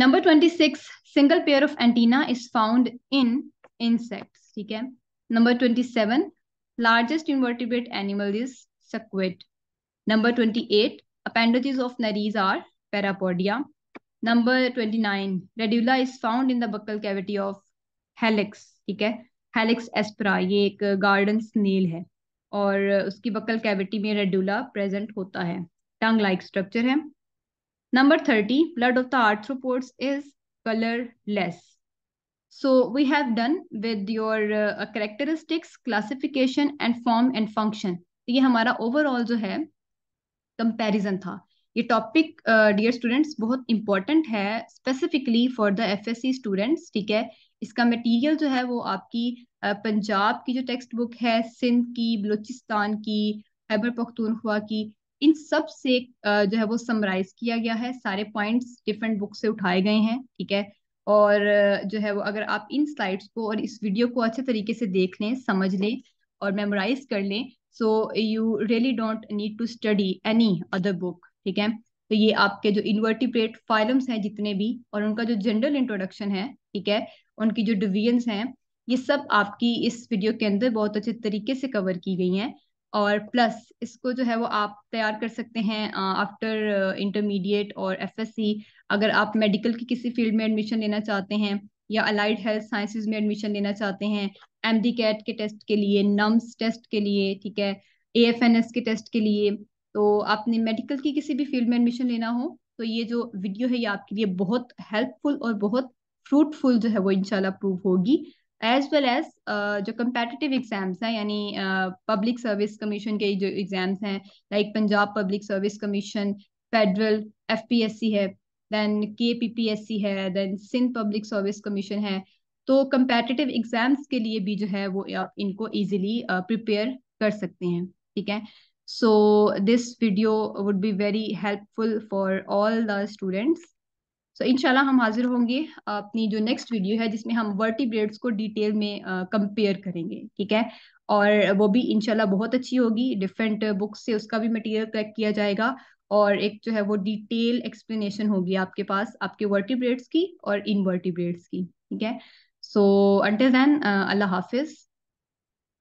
number twenty six single pair of antenna is found in insects ठीक है number twenty seven largest invertebrate animal is squid number twenty eight appendages of Nereis are parapodia. Number 29, radula is found in the buccal cavity of helix. ठीक है helix aspera ये एक garden snail है और उसकी buccal cavity में radula present होता है टंग like structure है Number 30, blood of the arthropods is colorless so we have done with your uh, characteristics classification and form and function ये हमारा overall जो है comparison था ये टॉपिक डियर स्टूडेंट्स बहुत इंपॉर्टेंट है specifically for the FSc students ठीक है इसका मटेरियल जो है वो आपकी uh, पंजाब की जो टेक्स्ट बुक है सिंध की बलूचिस्तान की खैबर पख्तूनख्वा की इन सब से uh, जो है वो समराइज किया गया है सारे पॉइंट्स डिफरेंट बुक से उठाए गए हैं ठीक है और uh, जो है वो अगर आप इन स्लाइड्स को और इस वीडियो को अच्छे तरीके से देख लें समझ लें और मेमोराइज कर लें so you really don't need to study any other book ठीक है तो ये आपके जो इन्वर्टिब्रेट फाइलम्स हैं जितने भी और उनका जो जनरल इंट्रोडक्शन है ठीक है उनकी जो डिवीजन्स हैं ये सब आपकी इस वीडियो के अंदर बहुत अच्छे तरीके से कवर की गई हैं और प्लस इसको जो है वो आप तैयार कर सकते हैं आफ्टर इंटरमीडिएट और एफएससी अगर आप मेडिकल की किसी फील्ड में एडमिशन लेना चाहते हैं या अलाइड हेल्थ साइंसेज में एडमिशन लेना चाहते हैं एम डी कैट के टेस्ट के लिए नम्स टेस्ट के लिए ठीक है ए एफ एन एस के टेस्ट के लिए तो आपने मेडिकल की किसी भी फील्ड में एडमिशन लेना हो तो ये जो वीडियो है ये आपके लिए बहुत हेल्पफुल और बहुत फ्रूटफुल जो है वो इनशाला प्रूव होगी एज वेल एज जो कम्पेटिटिव एग्जाम्स हैं यानी पब्लिक सर्विस कमीशन के जो एग्जाम्स हैं like Punjab public service commission federal F P S C है then K P P S C है then Sindh public service commission है तो कम्पेटिटिव एग्जाम्स के लिए भी जो है वो इनको ईजिली प्रिपेयर कर सकते हैं ठीक है So this video would be very helpful for all the students. so inshallah hum hazir honge apni jo next video hai jisme hum vertebrates ko detail mein uh, compare karenge theek hai और वो भी इनशाला बहुत अच्छी होगी different books से उसका भी मटेरियल कलेक्ट किया जाएगा और एक जो है वो डिटेल एक्सप्लेनेशन होगी आपके पास आपके वर्टिब्रेट्स की और इनवर्टिब्रेट्स की ठीक है सो अंटिल देन अल्लाह हाफिज़